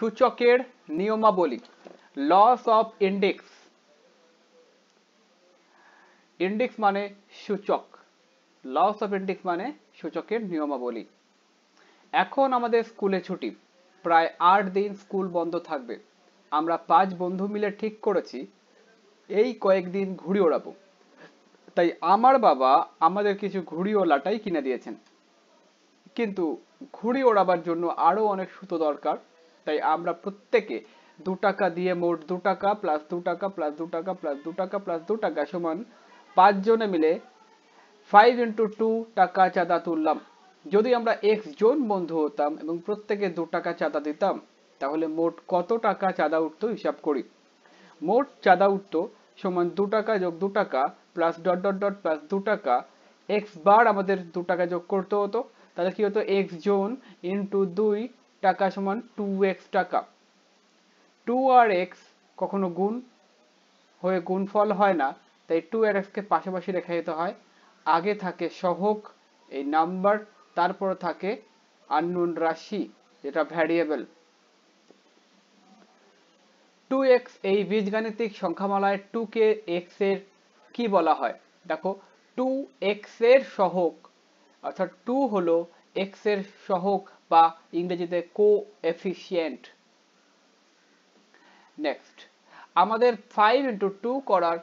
সূচকের নিয়মাবলী loss of index index মানে সূচক লস অফ ইন্ডেক্স মানে সূচকের নিয়মাবলী এখন আমাদের স্কুলে ছুটি প্রায় আট দিন স্কুল বন্ধ থাকবে আমরা পাঁচ বন্ধু মিলে ঠিক করেছি এই কয়েকদিন ঘুড়ি ওড়াবো তাই আমার বাবা আমাদের কিছু ঘুড়ি ওলাটাই কিনে দিয়েছেন কিন্তু ঘুড়ি ওড়াবার জন্য আরও অনেক সুতো দরকার তাই আমরা প্রত্যেকে দু টাকা দিয়ে মোট দু টাকা প্লাস দু টাকা প্লাস দু টাকা প্লাস দু টাকা প্লাস দু টাকা সমান পাঁচজনে মিলে ফাইভ ইন্টু টু টাকা চাঁদা তুললাম যদি আমরা এক্স জন বন্ধু হতাম এবং প্রত্যেকে দু টাকা চাঁদা দিতাম তাহলে মোট কত টাকা চাঁদা উঠতো হিসাব করি মোট চাঁদা উঠতো সমান দু টাকা যোগ দু টাকা plus dot dot dot plus দু টাকা এক্স বার আমাদের দু টাকা যোগ করতে হতো তাহলে কি হতো এক্স জোন ইন্টু দুই টাকা সমান টু এক্স টাকা টু আর এক্স কখনো গুণ হয়ে গুণফল হয় না তাই টু আর এক্সকে পাশাপাশি রেখে যেতে হয় আগে থাকে সহক এই নাম্বার তারপর থাকে আননুন রাশি যেটা ভ্যারিয়েবল টু এক্স এই বীজগাণিতিক সংখ্যামালায় টুকে এক্স এর কি বলা হয় দেখো টু এক্স এর সহক অর্থাৎ টু হলো এক্স এর সহক বা ইংরেজিতে কো এফিসিয়েন্ট নেক্সট আমাদের ফাইভ ইন্টু টু করার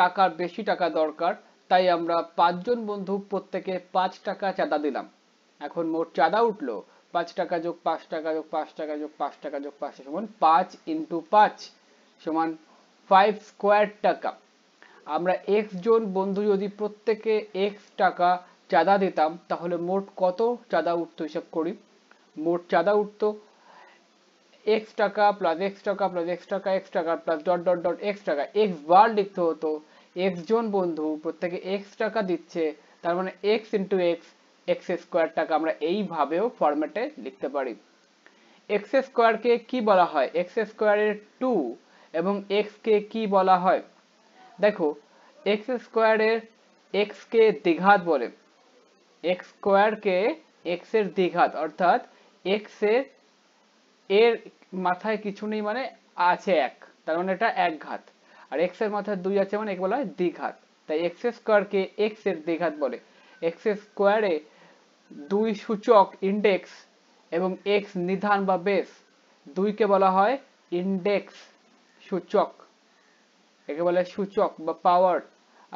টাকার বেশি টাকা দরকার তাই আমরা পাঁচজন বন্ধু প্রত্যেকে পাঁচ টাকা চাঁদা দিলাম এখন মোট চাঁদা উঠলো পাঁচ টাকা যোগ পাঁচ টাকা যোগ পাঁচ টাকা যোগ পাঁচ টাকা যোগ পাঁচ সমান পাঁচ ইন্টু পাঁচ সমান ফাইভ স্কোয়ার টাকা আমরা এক্স জন বন্ধু যদি প্রত্যেকে এক্স টাকা চাঁদা দিতাম তাহলে মোট কত চাঁদা উঠতো হিসাব করি মোট চাঁদা উঠতো এক্স টাকা প্লাস এক্স টাকা প্লাস এক্স টাকা এক্স টাকা plus dot dot dot x টাকা এক্স বার লিখতে হতো এক্স জন বন্ধু প্রত্যেকে এক্স টাকা দিচ্ছে তার মানে x into x x square টাকা আমরা এইভাবেও ফরম্যাটে লিখতে পারি এক্স স্কোয়ারকে কি বলা হয় এক্স স্কোয়ারের টু এবং এক্সকে কি বলা হয় দেখো এক্স স্কোয়ারের এক্সকে দ্বিঘাত বলে এক্স স্কোয়ারকে এক্সের দ্বিঘাত অর্থাৎ এক্স এর এর মাথায় কিছু নেই মানে আছে এক তার মানে এটা এক ঘাত আর এক্স এর মাথায় দুই আছে মানে একে বলা হয় দ্বিঘাত তাই এক্স স্কোয়ারকে এক্স এর দ্বিঘাত বলে এক্স স্কোয়ারে দুই সূচক ইন্ডেক্স এবং এক্স নিধান বা বেস দুইকে বলা হয় ইন্ডেক্স সূচক একে বলে সূচক বা পাওয়ার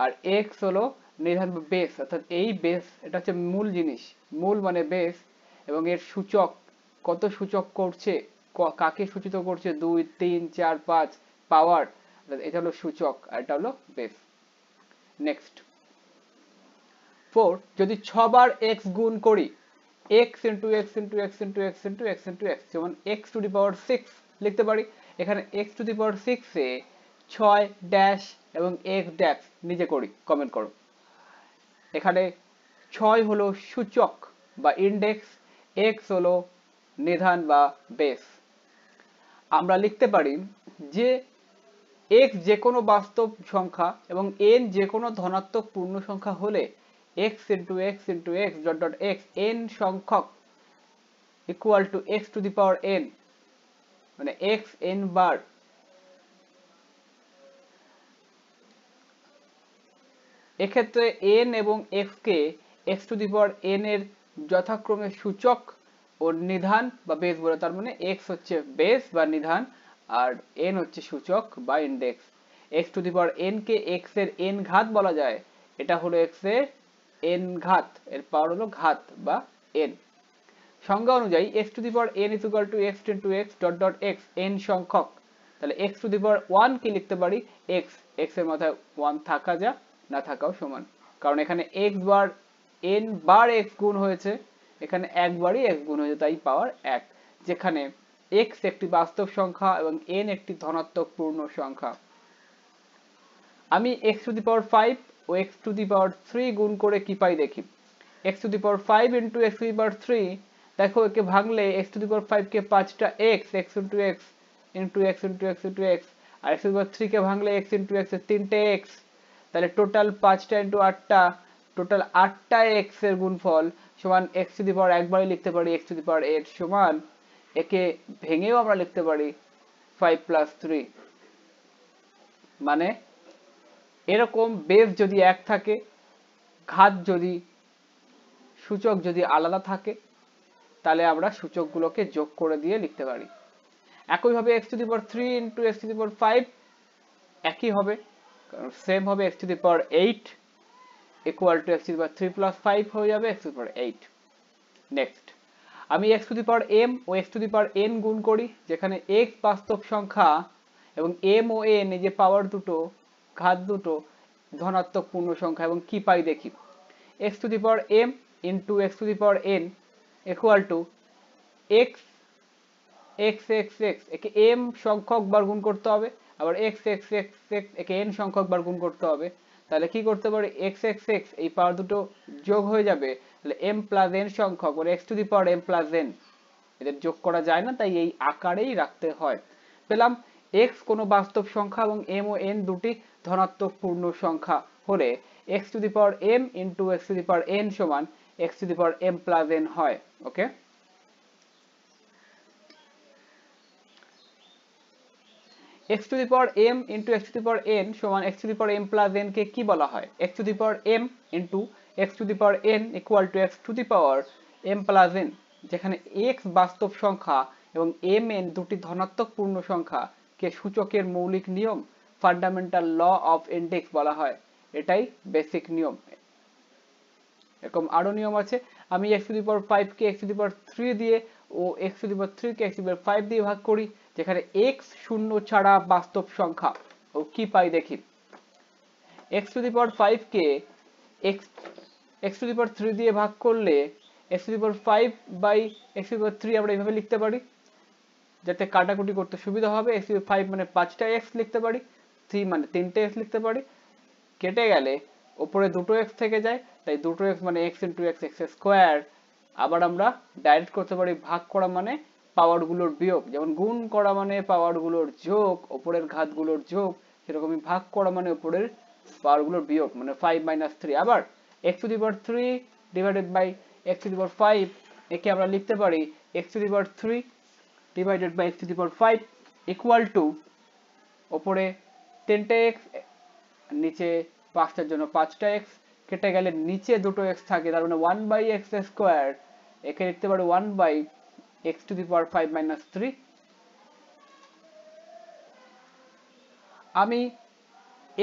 আর এক্স হলো নিধান বা বেস অর্থাৎ এই বেস এটা হচ্ছে মূল জিনিস মূল মানে বেস এবং এর সূচক কত সূচক করছে কাকে সূচিত করছে দুই তিন চার পাঁচ পাওয়ার এটা হলো সূচক আর এটা হলো বেস নেক্সট ফোর যদি ছবার এক্স গুণ করি x into x into x into x into x into x যেমন x to the power six লিখতে পারি এখানে এক্স টু দি পাওয়ার সিক্সে ছয় ড্যাশ এবং এক্স ড্যাশ নিজে করি কমেন্ট করো এখানে ছয় হলো সূচক বা ইন্ডেক্স এক্স হলো নিধান বা বেস আমরা লিখতে পারি যে এক্স যে কোনো বাস্তব সংখ্যা এবং এন যে কোনো ধনাত্মক পূর্ণ সংখ্যা হলে x into x into x dot dot x n সংখ্যক equal to x to the power n মানে এক্স এন বার এক্ষেত্রে এন এবং এক্স কে x to the power n এর যথাক্রমে সূচক ও নিধান বা বেস বলে তার মানে এক্স হচ্ছে বেস বা নিধান আর এন হচ্ছে সূচক বা index x to the power n কে এক্স এর এন ঘাত বলা যায় এটা হলো এক্স এর এন ঘাত এর পাওয়ার হলো ঘাত বা এন সংজ্ঞা অনুযায়ী x to the power n is equal to x ten to x dot dot x n সংখ্যক তাহলে x to the power one কি লিখতে পারি এক্স এক্স এর মাথায় ওয়ান থাকা যা না থাকাও সমান কারণ এখানে এক্স বার এন বার এক গুণ হয়েছে এখানে একবারই এক গুণ হয়েছে তাই পাওয়ার এক যেখানে এক্স একটি বাস্তব সংখ্যা এবং এন একটি ধনাত্মক পূর্ণ সংখ্যা আমি x to the power five ও x to the power three গুণ করে কি পাই দেখি x to the power five into x to the power three দেখো একে ভাঙলে এক্স টু দি পাওয়ার কে পাঁচটা x x into x into x into x into x আর এক্স টু দি পাওয়ার কে ভাঙলে এক্স ইন্টু এক্স তিনটে x তাহলে টোটাল পাঁচটা ইন্টু আটটা টোটাল আটটা এক্স এর গুণফল সমান এক্স টু দি পাওয়ার একবারই লিখতে পারি x to the power eight সমান একে ভেঙেও আমরা লিখতে পারি ফাইভ প্লাস থ্রি মানে এরকম বেস যদি এক থাকে ঘাত যদি সূচক যদি আলাদা থাকে তাহলে আমরা সূচকগুলোকে যোগ করে দিয়ে লিখতে পারি একইভাবে x to the power three into x to the power five একই হবে সেম হবে x to the power eight equal to x to the power three plus five হয়ে যাবে x to the power eight next আমি x to the power m ও x to the power n গুণ করি যেখানে x বাস্তব সংখ্যা এবং এম ও এন এই যে পাওয়ার দুটো ঘাত দুটো ধনাত্মক পূর্ণ সংখ্যা এবং কি পাই দেখি x to the power m into x to the power n equal to x x x x একে এম সংখ্যক বার গুণ করতে হবে আবার এক্স এক্স এক্স এক্স একে এন সংখ্যক বার গুণ করতে হবে তাহলে কি করতে পারি এক্স এক্স এক্স এই পাওয়ার দুটো যোগ হয়ে যাবে তাহলে এম প্লাস এন সংখ্যক মানে x to the power m plus n এদের যোগ করা যায় না তাই এই আকারেই রাখতে হয় পেলাম এক্স কোনো বাস্তব সংখ্যা এবং এম ও এন দুটি ধনাত্মক পূর্ণ সংখ্যা হলে x to the power m into x to the power n সমান x to the power m plus n হয় okay x to the power m into x to the power n সমান x to the power m plus n কে কি বলা হয় x to the power m into x to the power n equal to x to the power m plus n যেখানে x বাস্তব সংখ্যা এবং M N দুটি ধনাত্মক পূর্ণ সংখ্যা কে সূচকের মৌলিক নিয়ম ফান্ডামেন্টাল ল অফ ইন্ডেক্স বলা হয় এটাই বেসিক নিয়ম এরকম আরো নিয়ম আছে আমি এক্স টু দি পাওয়ার ফাইভকে x to the power three দিয়ে ও এক্স টু দি পাওয়ার থ্রিকে x to the power five দিয়ে ভাগ করি যেখানে x শূন্য ছাড়া বাস্তব সংখ্যা ও কি পাই দেখি x টু দি পাওয়ার কে x x to the power three দিয়ে ভাগ করলে x to the power five by x to the power three আমরা এইভাবে লিখতে পারি যাতে কাটাকুটি করতে সুবিধা হবে x টু দি ফাইভ মানে পাঁচটা এক্স লিখতে পারি থ্রি মানে তিনটে এক্স লিখতে পারি কেটে গেলে ওপরে দুটো এক্স থেকে যায় তাই দুটো এক্স মানে x into x x square আবার আমরা ডাইরেক্ট করতে পারি ভাগ করা মানে পাওয়ার গুলোর বিয়োগ যেমন গুণ করা মানে গুলোর যোগ ওপরের গুলোর যোগ সেরকমই ভাগ করা মানে ওপরের গুলোর বিয়োগ মানে ফাইভ মাইনাস থ্রি আবার x to the power three divided by x to the power five একে আমরা লিখতে পারি x to the power three divided by x to the power five equal to ওপরে তিনটে এক্স নিচে পাঁচটার জন্য পাঁচটা এক্স কেটে গেলে নিচে দুটো এক্স থাকে তার মানে ওয়ান বাই এক্স স্কোয়ার একে লিখতে পারি one by x to the power 5 minus 3 আমি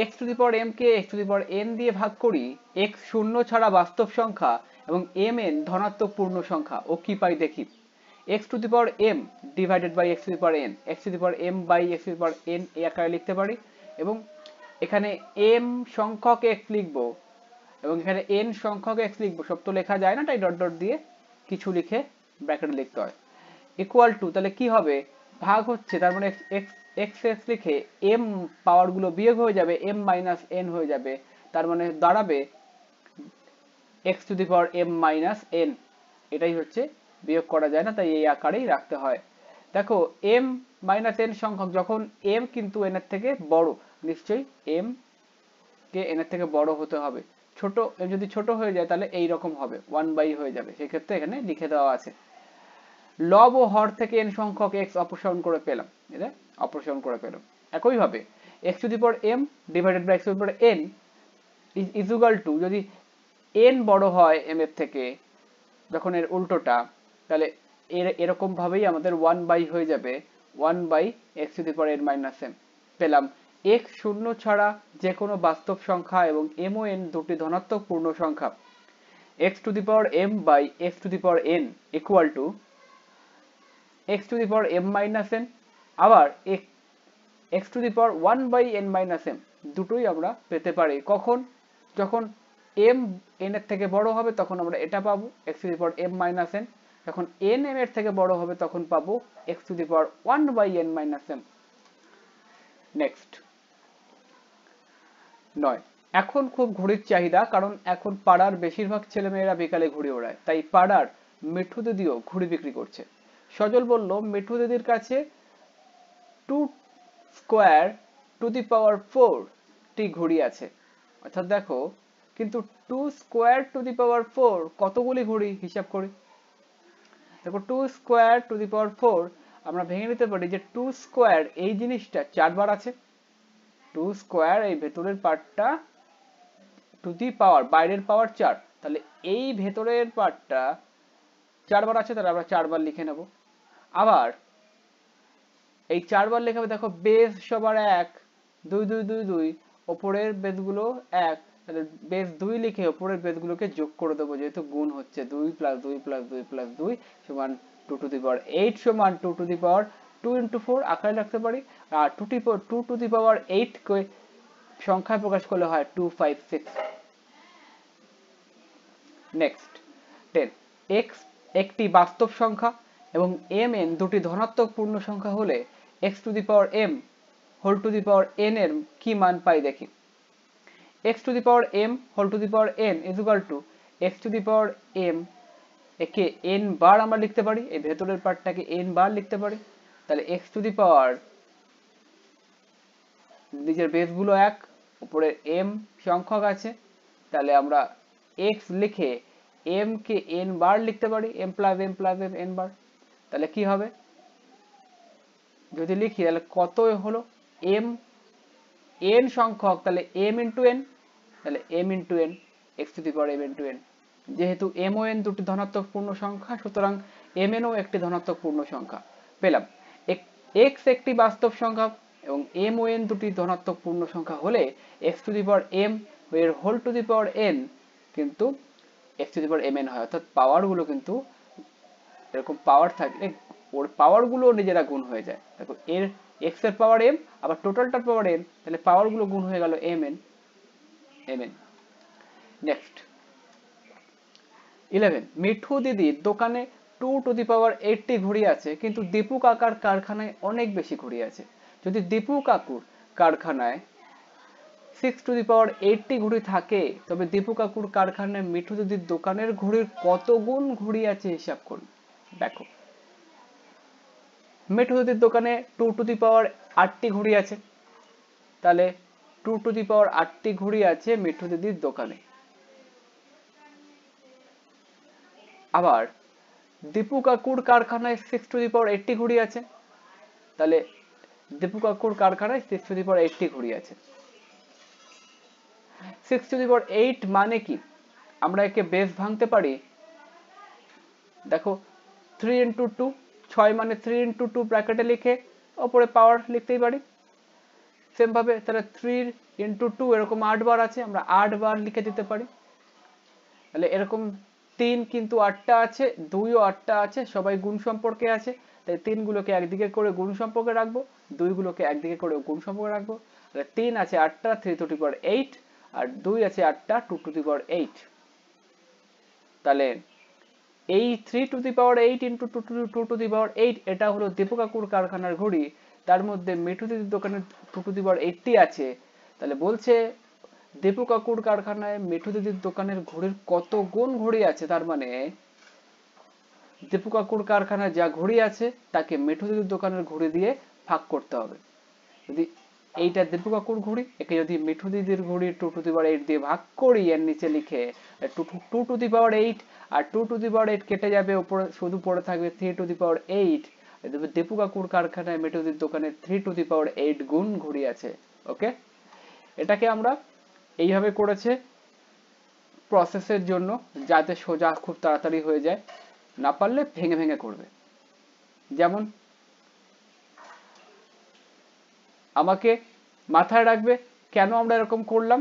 x to the power m K x to the power n দিয়ে ভাগ করি x শূন্য ছাড়া বাস্তব সংখ্যা এবং m n ধনাত্মক পূর্ণ সংখ্যা ও কি পাই দেখি x to the power m divided by x to the power n x to the power m by x to the power n এই আকারে লিখতে পারি এবং এখানে m সংখ্যক x লিখব এবং এখানে n সংখ্যক x লিখব সব তো লেখা যায় না তাই ডট ডট দিয়ে কিছু লিখে ব্র্যাকেট লিখতে হয় ইকুয়াল টু তাহলে কি হবে ভাগ হচ্ছে তার মানে এক্স এক্সএস লিখে এম পাওয়ারগুলো বিয়োগ হয়ে যাবে এম মাইনাস এন হয়ে যাবে তার মানে দাঁড়াবে x to the power m minus n এটাই হচ্ছে বিয়োগ করা যায় না তাই এই আকারেই রাখতে হয় দেখো এম মাইনাস এন সংখ্যক যখন এম কিন্তু এন এর থেকে বড় নিশ্চয়ই এম কে এন এর থেকে বড় হতে হবে ছোট যদি ছোট হয়ে যায় তাহলে এই রকম হবে ওয়ান বাই হয়ে যাবে সেক্ষেত্রে এখানে লিখে দেওয়া আছে লব ও হর থেকে এন সংখ্যক এক্স অপসারণ করে পেলাম এটা অপসারণ করে পেলাম একইভাবে x to the power m divided by x to the power n is equal to যদি এন বড় হয় এম এর থেকে যখন এর উল্টোটা তাহলে এর ভাবেই আমাদের ওয়ান বাই হয়ে যাবে one by x to the power n minus m পেলাম এক্স শূন্য ছাড়া যে কোনো বাস্তব সংখ্যা এবং এম ও এন দুটি ধনাত্মক পূর্ণ সংখ্যা x to the power m by x to the power n equal to x to the power m minus n আবার x to the power one by n minus m দুটোই আমরা পেতে পারি কখন যখন এম এন এর থেকে বড় হবে তখন আমরা এটা পাবো x to the power m minus n যখন এন এম এর থেকে বড় হবে তখন পাবো x to the power one by n minus m next নয় এখন খুব ঘড়ির চাহিদা কারণ এখন পাড়ার বেশিরভাগ ছেলেমেয়েরা বিকালে ঘুড়ি ওড়ায় তাই পাড়ার মিঠু দিদিও ঘুড়ি বিক্রি করছে সজল বলল মিঠু দিদির কাছে two square to the power four টি ঘড়ি আছে অর্থাৎ দেখো কিন্তু two square to the power four কতগুলি ঘুড়ি হিসাব করি দেখো two square to the power four আমরা ভেঙে নিতে পারি যে টু স্কোয়ার এই জিনিসটা চারবার আছে টু স্কোয়ার এই ভেতরের পার্টটা টু দি পাওয়ার বাইরের পাওয়ার চার তাহলে এই ভেতরের পার্টটা চারবার আছে তাহলে আমরা চারবার লিখে নেবো আবার এই চারবার লেখা হবে দেখো বেস সবার এক দুই দুই দুই দুই ওপরের বেসগুলো এক তাহলে বেস দুই লিখে ওপরের বেসগুলোকে যোগ করে দেবো যেহেতু গুণ হচ্ছে দুই প্লাস দুই প্লাস দুই প্লাস দুই সমান two to the power eight সমান two to the power two into four আকারে রাখতে পারি আর টু টি টু টু দি পাওয়ার এইটকে সংখ্যায় প্রকাশ করলে হয় two five six next ten x একটি বাস্তব সংখ্যা এবং এম এন দুটি ধনাত্মক পূর্ণ সংখ্যা হলে x to the power m whole to the power n এর কি মান পাই দেখি x to the power m whole to the power n is equal to x to the power m একে এন বার আমরা লিখতে পারি এই ভেতরের পার্টটাকে এন বার লিখতে পারি তাহলে এক্স টু দি পাওয়ার নিজের বেসগুলো এক উপরে এম সংখ্যক আছে তাহলে আমরা এক্স লিখে এম কে এন বার লিখতে পারি m plus m plus m n বার তাহলে কি হবে যদি লিখি তাহলে কত হলো এম এন সংখ্যক তাহলে এম ইন্টু এন তাহলে m into n x to power m into n যেহেতু এম ও এন দুটি ধনাত্মক পূর্ণ সংখ্যা সুতরাং এম এনও একটি ধনাত্মক পূর্ণ সংখ্যা পেলাম এক্স একটি বাস্তব সংখ্যা এবং এম ও এন দুটি ধনাত্মক পূর্ণ সংখ্যা হলে x to the power m এর whole to the power n কিন্তু x to the power m n হয় অর্থাৎ পাওয়ারগুলো কিন্তু এরকম পাওয়ার থাকলে ওর পাওয়ারগুলো নিজেরা গুণ হয়ে যায় দেখো এর এক্স এর পাওয়ার এম আবার টোটালটার পাওয়ার এম তাহলে পাওয়ারগুলো গুণ হয়ে গেল m n m n next eleven Mithu দিদির দোকানে টু টু দি পাওয়ার এইটটি ঘড়ি আছে কিন্তু দীপু কাকার কারখানায় অনেক বেশি ঘড়ি আছে যদি দীপু কাকুর কারখানায় সিক্স টু দি পাওয়ার এইটটি ঘড়ি থাকে তবে দীপু কাকুর কারখানায় মিঠু দিদির দোকানের ঘড়ির কত গুণ ঘড়ি আছে হিসাব করুন দেখো মেঠুদির দোকানে টু টু দি পাওয়ার আটটি ঘুড়ি আছে তাহলে টু টু দি পাওয়ার আটটি ঘুড়ি আছে মেঠো দিদির দোকানে আবার দীপু কাকুর কারখানায় সিক্স টু দি পাওয়ার এইটটি ঘুড়ি আছে তাহলে দীপু কাকুর কারখানায় সিক্স টু দি পাওয়ার এইটটি ঘুড়ি আছে six to the power eight মানে কি আমরা একে বেস ভাঙতে পারি দেখো থ্রি ইন্টু টু ছয় মানে থ্রি ইন্টু টু ব্র্যাকেটে লিখে ওপরে পাওয়ার লিখতেই পারি সেমভাবে তাহলে থ্রি ইন্টু টু এরকম আট বার আছে আমরা আট লিখে দিতে পারি তাহলে এরকম তিন কিন্তু আটটা আছে দুইও আটটা আছে সবাই গুণ সম্পর্কে আছে তাই তিনগুলোকে একদিকে করে গুণ সম্পর্কে রাখবো দুইগুলোকে একদিকে করে গুণ সম্পর্কে রাখবো তাহলে তিন আছে আটটা three to the power eight আর দুই আছে আটটা two to the power eight তাহলে এই three to the power eight into two two two to the power eight এটা হলো দীপকাকুর কারখানার ঘড়ি তার মধ্যে মিঠুদির দোকানে টু টু দি পাওয়ার এইটটি আছে তাহলে বলছে দীপকাকুর কারখানায় মিঠু দিদির দোকানের ঘড়ির কত গুণ ঘড়ি আছে তার মানে দীপকাকুর কারখানায় যা ঘড়ি আছে তাকে মিঠু দিদির দোকানের ঘড়ি দিয়ে ভাগ করতে হবে যদি এইটা দীর্ঘকাকুর ঘুড়ি একে যদি মিঠু দিদির ঘুড়ি two to the power eight দিয়ে ভাগ করি এর নিচে লিখে two to the power eight আর two to the power eight কেটে যাবে উপরে শুধু পড়ে থাকবে three to the power eight Dipu কাকুর কারখানায় মিঠুদির দোকানে three to the power eight গুণ ঘুড়ি আছে ওকে এটাকে আমরা এইভাবে করেছে প্রসেসের জন্য যাতে সোজা খুব তাড়াতাড়ি হয়ে যায় না পারলে ভেঙে ভেঙে করবে যেমন আমাকে মাথায় রাখবে কেন আমরা এরকম করলাম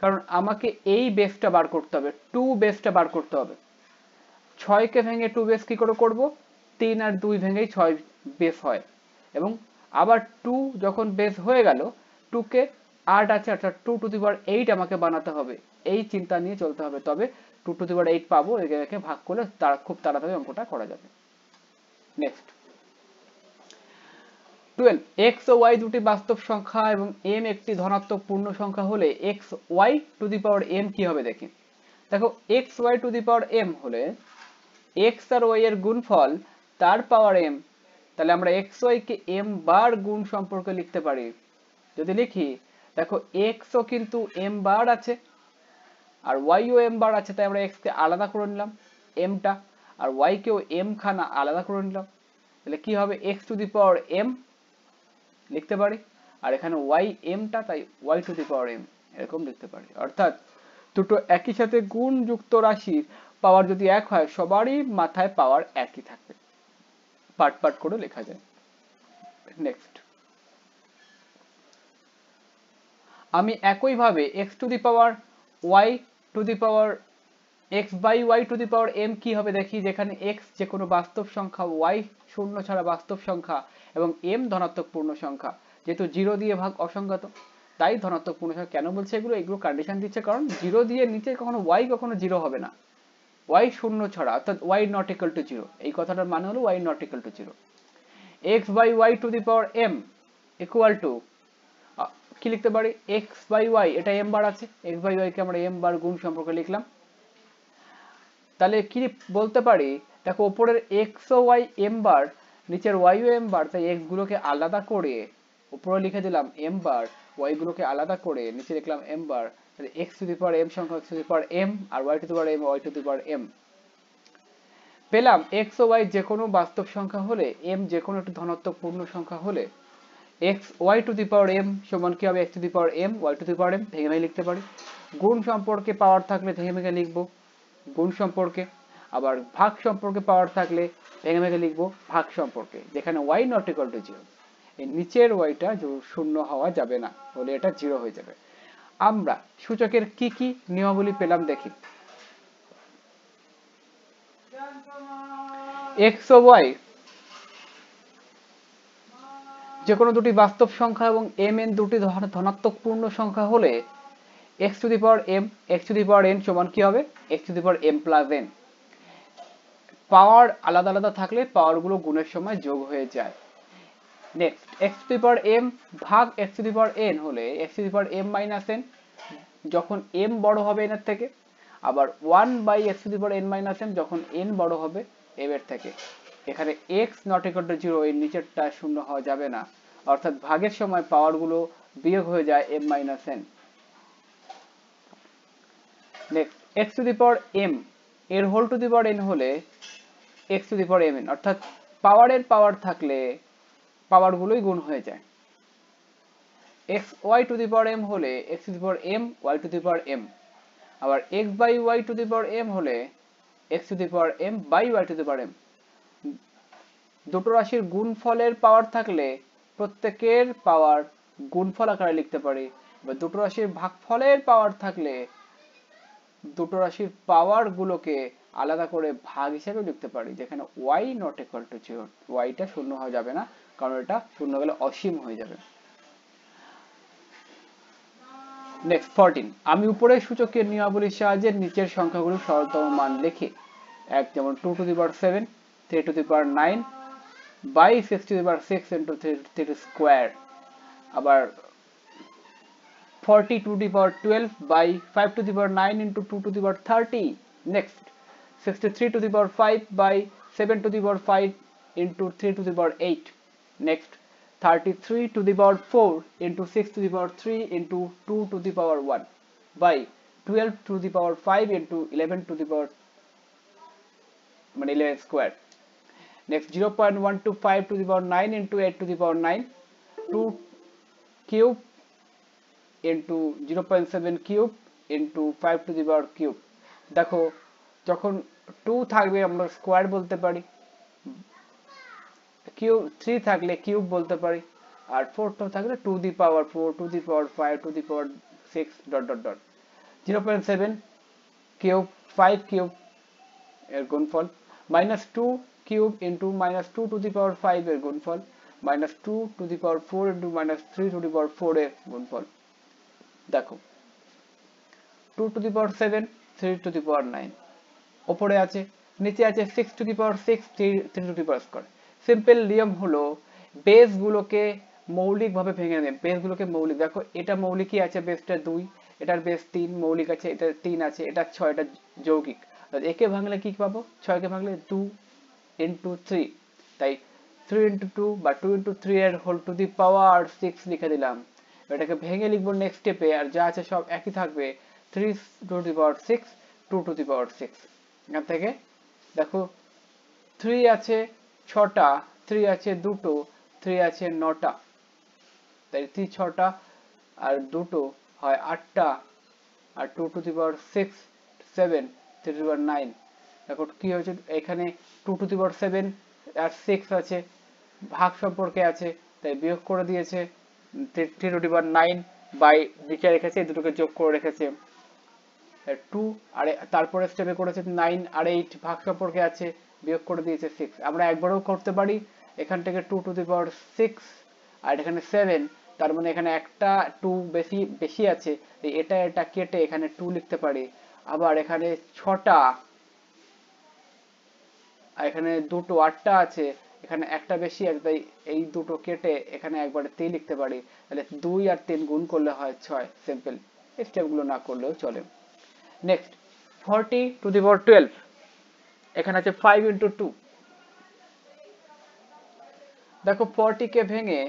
কারণ আমাকে এই বেসটা বার করতে হবে টু বেসটা বার করতে হবে ছয়কে ভেঙে টু বেস কি করে করব তিন আর দুই ভেঙেই ছয় বেস হয় এবং আবার টু যখন বেস হয়ে গেল টুকে আট আছে অর্থাৎ two to the power eight আমাকে বানাতে হবে এই চিন্তা নিয়ে চলতে হবে তবে two to the power eight পাবো একে একে ভাগ করলে তারা খুব তাড়াতাড়ি অঙ্কটা করা যাবে নেক্সট টুয়েলভ এক্স ও ওয়াই দুটি বাস্তব সংখ্যা এবং এম একটি ধনাত্মক পূর্ণ সংখ্যা হলে x y to the power m কি হবে দেখি দেখো x y to the power m হলে এক্স আর ওয়াই এর গুণফল তার পাওয়ার এম তাহলে আমরা এক্স ওয়াই কে এম বার গুণ সম্পর্কে লিখতে পারি যদি লিখি দেখো এক্সও কিন্তু এম বার আছে আর ওয়াই ও এম বার আছে তাই আমরা এক্স কে আলাদা করে নিলাম এমটা আর ওয়াই কেও এম খানা আলাদা করে নিলাম তাহলে কি হবে x to the power m লিখতে পারি আর এখানে ওয়াই এমটা তাই y to the power m এরকম লিখতে পারি অর্থাৎ দুটো একই সাথে গুণ যুক্ত রাশির পাওয়ার যদি এক হয় সবারই মাথায় পাওয়ার একই থাকবে পার্ট পার্ট করে লেখা যায় নেক্সট আমি একইভাবে x to the power y to the power x by y to the power m কি হবে দেখি যেখানে এক্স যে কোনো বাস্তব সংখ্যা ওয়াই শূন্য ছাড়া বাস্তব সংখ্যা এবং এম ধনাত্মক পূর্ণ সংখ্যা যেহেতু জিরো দিয়ে ভাগ অসংজ্ঞাত তাই ধনাত্মক পূর্ণ সংখ্যা কেন বলছে এগুলো এগুলো কন্ডিশন দিচ্ছে কারণ জিরো দিয়ে নিচে কখনো ওয়াই কখনো জিরো হবে না ওয়াই শূন্য ছাড়া অর্থাৎ y not equal to zero এই কথাটার মানে হলো y not equal to zero x by y to the power m equal to কি লিখতে পারি এক্স বাই ওয়াই এটা এম বার আছে এক্স বাই কে আমরা এম বার গুণ সম্পর্কে লিখলাম তাহলে কি বলতে পারি দেখো উপরের এক্স ও ওয়াই এম বার নিচের ওয়াই ও এম বার তাই এক্স গুলোকে আলাদা করে উপরে লিখে দিলাম এম বার ওয়াই গুলোকে আলাদা করে নিচে লিখলাম এম বার তাহলে x to the power m সংখ্যা x to the power m আর y to the power m y to the power m পেলাম এক্স ও ওয়াই যে কোনো বাস্তব সংখ্যা হলে এম যে কোনো একটি ধনাত্মক পূর্ণ সংখ্যা হলে x y to the power m সমান কি হবে x to the power m y to the power m ভেঙে ভেঙে লিখতে পারি গুণ সম্পর্কে পাওয়ার থাকলে ভেঙে ভেঙে লিখবো গুণ সম্পর্কে আবার ভাগ সম্পর্কে পাওয়ার থাকলে ভেঙে ভেঙে লিখব ভাগ সম্পর্কে যেখানে y not equal to zero এই নিচের ওয়াইটা শূন্য হওয়া যাবে না হলে এটা জিরো হয়ে যাবে আমরা সূচকের কি কি নিয়মাবলী পেলাম দেখি এক্স ও ওয়াই যে কোনো দুটি বাস্তব সংখ্যা এবং এম এন দুটি ধনাত্মক পূর্ণ সংখ্যা হলে x to the power m x to the power n সমান কি হবে x to the power m plus n power আলাদা আলাদা থাকলে পাওয়ারগুলো গুণের সময় যোগ হয়ে যায় next x to the power m ভাগ x to the power n হলে x to the power m minus n যখন এম বড় হবে এনের থেকে আবার one by x to the power n minus n যখন এন বড় হবে এম এর থেকে এখানে x not equal to zero এর নিচেরটা শূন্য হওয়া যাবে না অর্থাৎ ভাগের সময় পাওয়ারগুলো বিয়োগ হয়ে যায় m minus n next x to the power m এর whole to the power n হলে x to the power m অর্থাৎ পাওয়ারের পাওয়ার থাকলে গুলোই গুণ হয়ে যায় x y to the power m হলে x to the power m y to the power m আবার x by y to the power m হলে x to the power m by y to the power m দুটো রাশির গুণফলের পাওয়ার থাকলে প্রত্যেকের পাওয়ার গুণফল আকারে লিখতে পারি বা দুটো রাশির ভাগফলের পাওয়ার থাকলে দুটো রাশির পাওয়ার গুলোকে আলাদা করে ভাগ হিসেবে লিখতে পারি যেখানে y not equal to zero ওয়াইটা শূন্য হয়ে যাবে না কারণ এটা শূন্য গেলে অসীম হয়ে যাবে নেক্সট ফোরটিন আমি উপরের সূচকের নিয়মাবলীর সাহায্যে নিচের সংখ্যাগুলো সরলতম মান লিখি এক যেমন two to the power seven three to the power nine by six to the power six into three three square আবার 40 to the power 12 by 5 to the power 9 into 2 to the power 30 next 63 to the power 5 by 7 to the power 5 into 3 to the power 8 next 33 to the power 4 into 6 to the power 3 into 2 to the power 1 by 12 to the power 5 into 11 to the power মানে 11 square next 0.125 to the power 9 into 8 to the power 9 2 cube into zero point seven cube into five to the power cube দেখো যখন two থাকবে আমরা square বলতে পারি cube three থাকলে cube বলতে পারি আর ফোরটা থাকলে to the power four to the power five to the power six dot dot dot zero point seven cube five cube এর গুণফল minus two cube into minus two to the power five এর গুণফল minus two to the power four into minus three to the power four এর গুণফল দেখো two to the power seven three to the power nine ওপরে আছে নিচে আছে six to the power six three to the power square simple নিয়ম হলো বেসগুলোকে ভাবে ভেঙে নেবে বেসগুলোকে মৌলিক দেখো এটা মৌলিকই আছে বেসটা দুই এটার বেস তিন মৌলিক আছে এটা তিন আছে এটা ছয় এটা যৌগিক একে ভাঙলে কি পাবো ছয়কে ভাঙলে টু ইন্টু থ্রি তাই থ্রি ইন্টু টু বা টু ইন্টু থ্রি এর whole to the power six লিখে দিলাম এটাকে ভেঙে লিখবো নেক্সট স্টেপে আর যা আছে সব একই থাকবে three to the power six two to the power six এখান থেকে দেখো থ্রি আছে ছটা থ্রি আছে দুটো থ্রি আছে নটা তাই থ্রি ছটা আর দুটো হয় আটটা আর two to the power six seven three to power nine দেখো কি হয়েছে এখানে two to the power seven আর সিক্স আছে ভাগ সম্পর্কে আছে তাই বিয়োগ করে দিয়েছে three to the power nine by লিখে রেখেছে দুটোকে যোগ করে রেখেছে টু আর তারপরে স্টেপে করেছে নাইন আর এইট ভাগ সম্পর্কে আছে বিয়োগ করে দিয়েছে সিক্স আমরা একবারও করতে পারি এখান থেকে two to the power six আর এখানে সেভেন তার মানে এখানে একটা টু বেশি বেশি আছে এটা এটা কেটে এখানে টু লিখতে পারি আবার এখানে ছটা আর এখানে দুটো আটটা আছে এখানে একটা বেশি আছে তাই এই দুটো কেটে এখানে একবারে তিন লিখতে পারি তাহলে দুই আর তিন গুণ করলে হয় ছয় সিম্পল এই স্টেপগুলো না করলেও চলে next forty to the power twelve এখানে আছে ফাইভ ইন্টু টু দেখো ফর্টিকে ভেঙে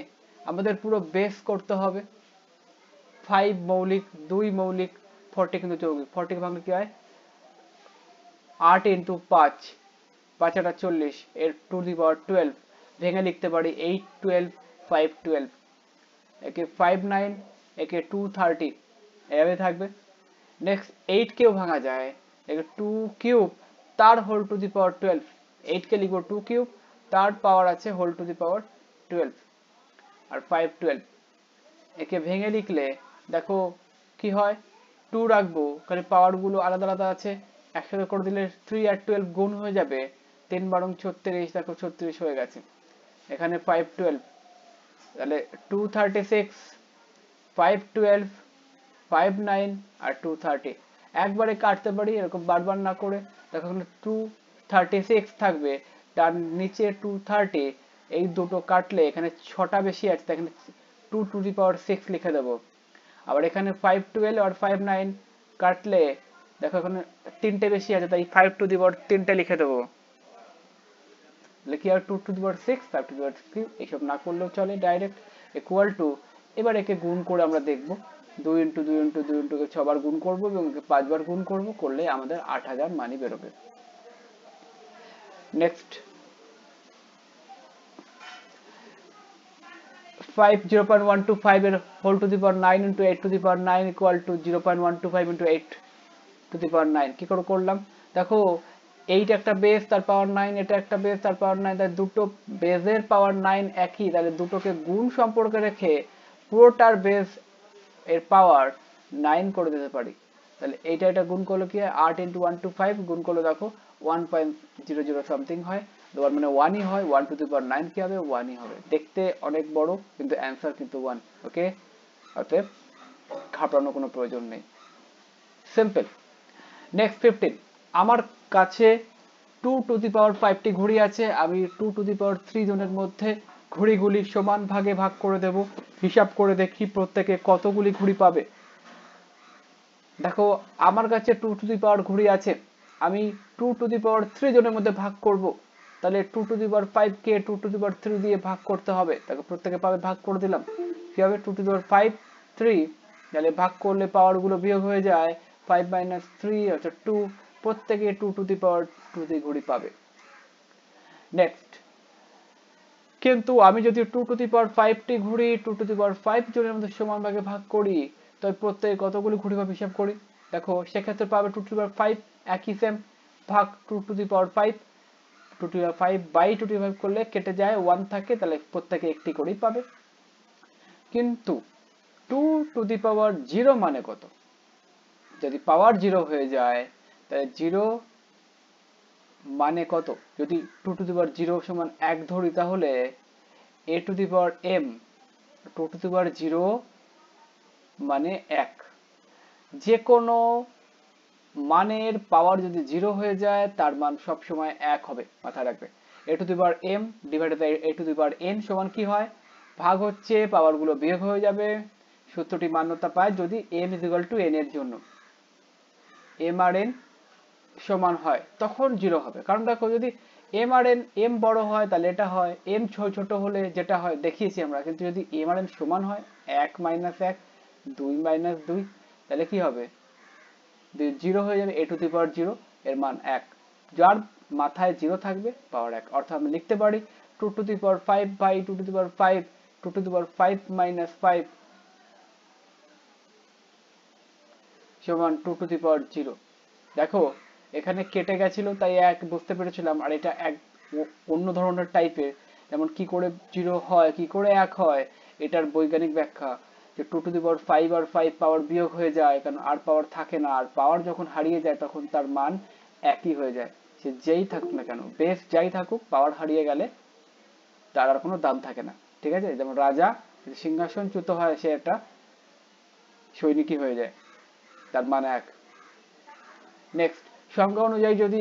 আমাদের পুরো বেস করতে হবে ফাইভ মৌলিক দুই মৌলিক ফর্টি কিন্তু চৌকিক ফর্টিকে ভাঙলে কি হয় আট ইন্টু পাঁচ পাঁচ চল্লিশ এর টু দি পাওয়ার টুয়েলভ ভেঙে লিখতে পারি এইট টুয়েলভ ফাইভ টুয়েলভ একে ফাইভ নাইন একে টু থার্টি এভাবে থাকবে নেক্সট কেও ভাঙা যায় একে টু কিউব তার whole to the power twelve এইটকে লিখবো টু কিউব তার পাওয়ার আছে whole to the power twelve আর ফাইভ টুয়েলভ একে ভেঙে লিখলে দেখো কি হয় টু রাখবো কারণ পাওয়ারগুলো আলাদা আলাদা আছে একসাথে করে দিলে থ্রি আর টুয়েলভ গুণ হয়ে যাবে টেন বারং ছত্রিশ দেখো ছত্রিশ হয়ে গেছে এখানে ফাইভ টুয়েলভ তাহলে two thirty six five twelve five nine আর টু থার্টি একবারে কাটতে পারি এরকম বারবার না করে দেখো টু থার্টি সিক্স থাকবে তার নিচে টু থার্টি এই দুটো কাটলে এখানে ছটা বেশি আছে এখানে two to the power six লিখে দেবো আবার এখানে ফাইভ টুয়েলভ আর ফাইভ নাইন কাটলে দেখো এখানে তিনটে বেশি আছে তাই ফাইভ টু দি পাওয়ার তিনটে লিখে দেবো তাহলে আর two to the power six five to the power sixteen এইসব না করলেও চলে ডাইরেক্ট ইকুয়াল টু এবার একে গুণ করে আমরা দেখব দুই ইন্টু দুই ইন্টু দুই ইন্টুকে ছবার গুণ করব এবং একে পাঁচবার গুণ করব করলে আমাদের আট হাজার মানি বেরোবে next five zero point one two five এর whole to the power nine into eight to the power nine equal to zero point one two five into eight to the power nine কি করে করলাম দেখো eight একটা base তার power nine এটা একটা base তার পাওয়ার নাইন তাহলে দুটো বেজের পাওয়ার নাইন একই তাহলে দুটোকে গুণ সম্পর্কে রেখে পুরোটার বেস এর পাওয়ার নাইন করে দিতে পারি তাহলে এইটা এটা গুণ করলে কি হয় আট ইন্টু ওয়ান টু ফাইভ গুণ করলে দেখো one point zero zero something হয় দেওয়ার মানে ওয়ানই হয় one to the power nine কি হবে ওয়ানই হবে দেখতে অনেক বড় কিন্তু অ্যান্সার কিন্তু ওয়ান ওকে অতএব ঘাবড়ানোর কোনো প্রয়োজন নেই সিম্পল নেক্সট ফিফটিন আমার কাছে টু টু দি পাওয়ার ফাইভটি ঘড়ি আছে আমি two to the power three জনের মধ্যে ঘড়িগুলি সমান ভাগে ভাগ করে দেব হিসাব করে দেখি প্রত্যেকে কতগুলি ঘুড়ি পাবে দেখো আমার কাছে টু টু দি পাওয়ার ঘুড়ি আছে আমি two to the power three জনের মধ্যে ভাগ করব তাহলে two to the power five কে two to the power three দিয়ে ভাগ করতে হবে তাকে প্রত্যেকে পাবে ভাগ করে দিলাম কি হবে two to the power five three তাহলে ভাগ করলে পাওয়ারগুলো বিয়োগ হয়ে যায় ফাইভ মাইনাস থ্রি অর্থাৎ টু প্রত্যেকে two to the power two দি ঘুড়ি পাবে নেক্সট কিন্তু আমি যদি টু টু দি পাওয়ার ফাইভটি ঘুড়ি two to the power five জনের মধ্যে সমান ভাগে ভাগ করি তবে প্রত্যেকে কতগুলি ঘুরি পাবে হিসাব করি দেখো সেক্ষেত্রে পাবে two to the power five একই সেম ভাগ two to the power five two to power five by two to five করলে কেটে যায় ওয়ান থাকে তাহলে প্রত্যেকে একটি করেই পাবে কিন্তু two to the power zero মানে কত যদি পাওয়ার জিরো হয়ে যায় তাহলে জিরো মানে কত যদি two to the power zero সমান এক ধরি তাহলে a to the power m two to the power zero মানে এক যে কোনো মানের পাওয়ার যদি জিরো হয়ে যায় তার মান সব সময় এক হবে মাথায় রাখবে a to the power m divided by a to the power n সমান কি হয় ভাগ হচ্ছে পাওয়ার গুলো বিয়োগ হয়ে যাবে সূত্রটি মান্যতা পায় যদি m is equal to n এর জন্য এম আর এন সমান হয় তখন জিরো হবে কারণ দেখো যদি এম আর এন এম বড় হয় তাহলে এটা হয় এম ছোট হলে যেটা হয় দেখিয়েছি আমরা কিন্তু যদি এম আর এন সমান হয় এক মাইনাস এক দুই মাইনাস দুই তাহলে কি হবে জিরো হয়ে যাবে এ টু দি পাওয়ার জিরো এর মান এক যার মাথায় জিরো থাকবে পাওয়ার এক অর্থাৎ আমি লিখতে পারি two to the power five by two to the power five two to the power five minus five সমান two to the power zero দেখো এখানে কেটে গেছিল তাই এক বুঝতে পেরেছিলাম আর এটা এক অন্য ধরনের টাইপের যেমন কি করে জিরো হয় কি করে এক হয় এটার বৈজ্ঞানিক ব্যাখ্যা যে two to the power five আর ফাইভ পাওয়ার বিয়োগ হয়ে যায় কারণ আর পাওয়ার থাকে না আর পাওয়ার যখন হারিয়ে যায় তখন তার মান একই হয়ে যায় সে যেই থাকুক না কেন বেশ যাই থাকুক পাওয়ার হারিয়ে গেলে তার আর কোনো দাম থাকে না ঠিক আছে যেমন রাজা সিংহাসন চ্যুত হয় সে একটা সৈনিকই হয়ে যায় তার মানে এক নেক্সট সংখ্যা অনুযায়ী যদি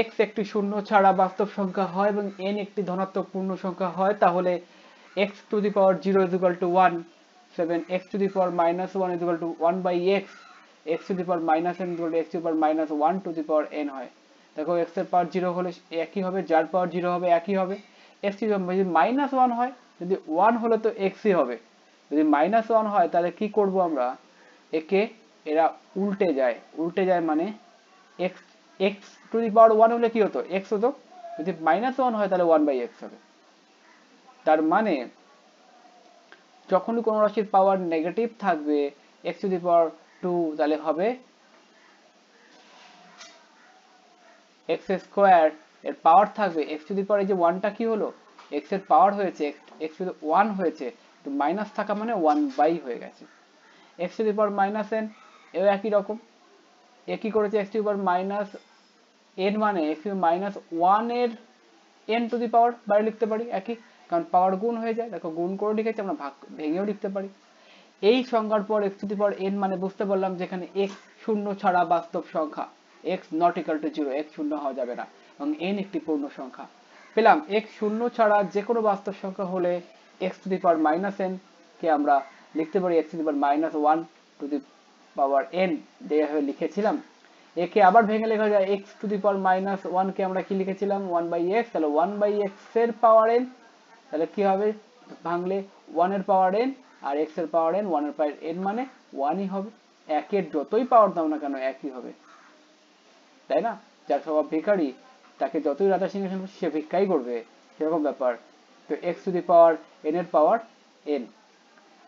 এক্স একটি শূন্য ছাড়া বাস্তব সংখ্যা হয় এবং এন একটি ধনাত্মক পূর্ণ সংখ্যা হয় তাহলে x to the power zero is equal to one seven x to the power minus one is equal to one by x x to the power minus n equal to x to power minus one to the power n হয় দেখো x এর power zero হলে একই হবে যার power zero হবে একই হবে এক্স যদি মাইনাস ওয়ান হয় যদি ওয়ান হলে তো এক্সই হবে যদি মাইনাস ওয়ান হয় তাহলে কি করবো আমরা একে এরা উল্টে যায় উল্টে যায় মানে x x to the power হলে কি হতো হতো যদি হয় তাহলে হবে তার মানে যখন রাশির পাওয়ার নেগেটিভ থাকবে টু দি পাওয়ার তাহলে হবে স্কোয়ার এর পাওয়ার থাকবে এক্স টু দি পাওয়ার এই যে ওয়ানটা কি হলো এক্স এর পাওয়ার হয়েছে এক্স টু দি ওয়ান হয়েছে তো মাইনাস থাকা মানে ওয়ান বাই হয়ে গেছে x to the power minus n এও একই রকম এ করেছে x to power minus n মানে এক্স টু মাইনাস ওয়ানের এন টু দি পাওয়ার বাইরে লিখতে পারি একই কারণ পাওয়ার গুণ হয়ে যায় দেখো গুণ করে লিখেছি আমরা ভাগ ভেঙেও লিখতে পারি এই সংখ্যার পর x to the power n মানে বুঝতে পারলাম যেখানে এক্স শূন্য ছাড়া বাস্তব সংখ্যা x not equal to zero x শূন্য হওয়া যাবে না এবং এন একটি পূর্ণ সংখ্যা পেলাম এক্স শূন্য ছাড়া যে কোনো বাস্তব সংখ্যা হলে x to the power minus n কে আমরা লিখতে পারি x to the power minus one to the power n যেভাবে লিখেছিলাম একে আবার ভেঙে লেখা যায় x to the power minus one কে আমরা কি লিখেছিলাম ওয়ান বাই এক্স তাহলে ওয়ান বাই এক্স এর পাওয়ার এন তাহলে কি হবে ভাঙলে ওয়ান এর পাওয়ার এন আর এক্স এর পাওয়ার এন ওয়ান এর পাওয়ার এন মানে ওয়ানই হবে একের যতই পাওয়ার দাও না কেন একই হবে তাই না যার স্বভাব ভিকারি তাকে যতই রাজা সিংহাসন সে ভিক্ষাই করবে সেরকম ব্যাপার তো x to the power n এর পাওয়ার এন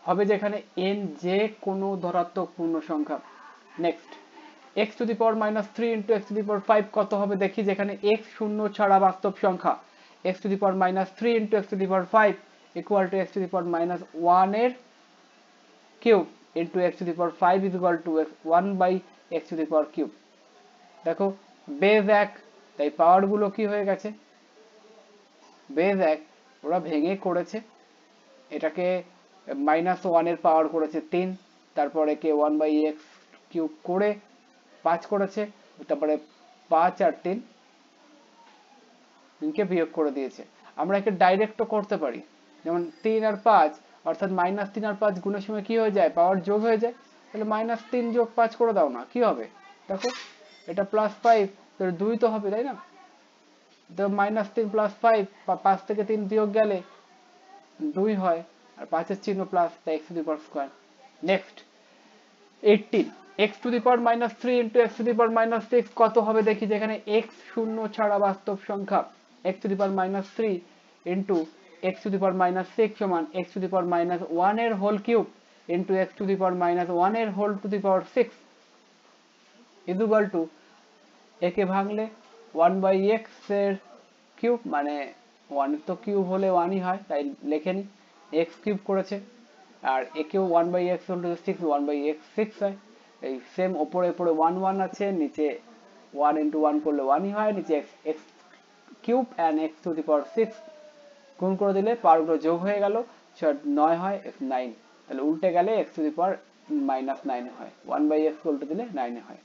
হবে যেখানে এন যে কোনো ধনাত্মক পূর্ণ সংখ্যা next x to the power minus three into x to the power five কত হবে দেখি যেখানে এক্স শূন্য ছাড়া বাস্তব সংখ্যা x to the power minus three into x to the power five equal to x to the power minus ওয়ানের cube into x to the power five is equal to x one by x to the power cube দেখো base এক তাই পাওয়ারগুলো কি হয়ে গেছে base এক ওরা ভেঙে করেছে এটাকে মাইনাস ওয়ানের পাওয়ার করেছে তিন তারপরে কে ওয়ান বাই এক্স কিউব করে পাঁচ করেছে তারপরে পাঁচ আর তিন তিনকে বিয়োগ করে দিয়েছে আমরা একে ডাইরেক্টও করতে পারি যেমন তিন আর পাঁচ অর্থাৎ মাইনাস তিন আর পাঁচ গুণের সময় কি হয়ে যায় পাওয়ার যোগ হয়ে যায় তাহলে মাইনাস তিন যোগ পাঁচ করে দাও না কি হবে দেখো এটা প্লাস ফাইভ তাহলে দুই তো হবে তাই না মাইনাস তিন প্লাস ফাইভ পাঁচ থেকে তিন বিয়োগ গেলে দুই হয় আর পাঁচের চিহ্ন প্লাস তাই x to the power square next eighteen x to the power minus three into x to the power minus six কত হবে দেখি যেখানে এক্স শূন্য ছাড়া বাস্তব সংখ্যা x to the power minus three into x to the power minus six সমান x to the power minus এর whole cube into x to the power minus এর whole to the power six equal to একে ভাঙলে one by x এর cube মানে ওয়ানের তো cube হলে ওয়ানই হয় তাই লেখে নিই এক্স কিউব করেছে আর একেও one by x into six one by x six হয় এই সেম ওপরে ওপরে ওয়ান ওয়ান আছে নিচে ওয়ান ইন্টু ওয়ান করলে ওয়ানই হয় নিচে x x cube and x to the power six গুণ করে দিলে পাওয়ারগুলো যোগ হয়ে গেল নয় হয় এক্স নাইন তাহলে উল্টে গেলে x to the power minus নাইনে হয় ওয়ান বাই এক্স উল্টে দিলে নাইনে হয়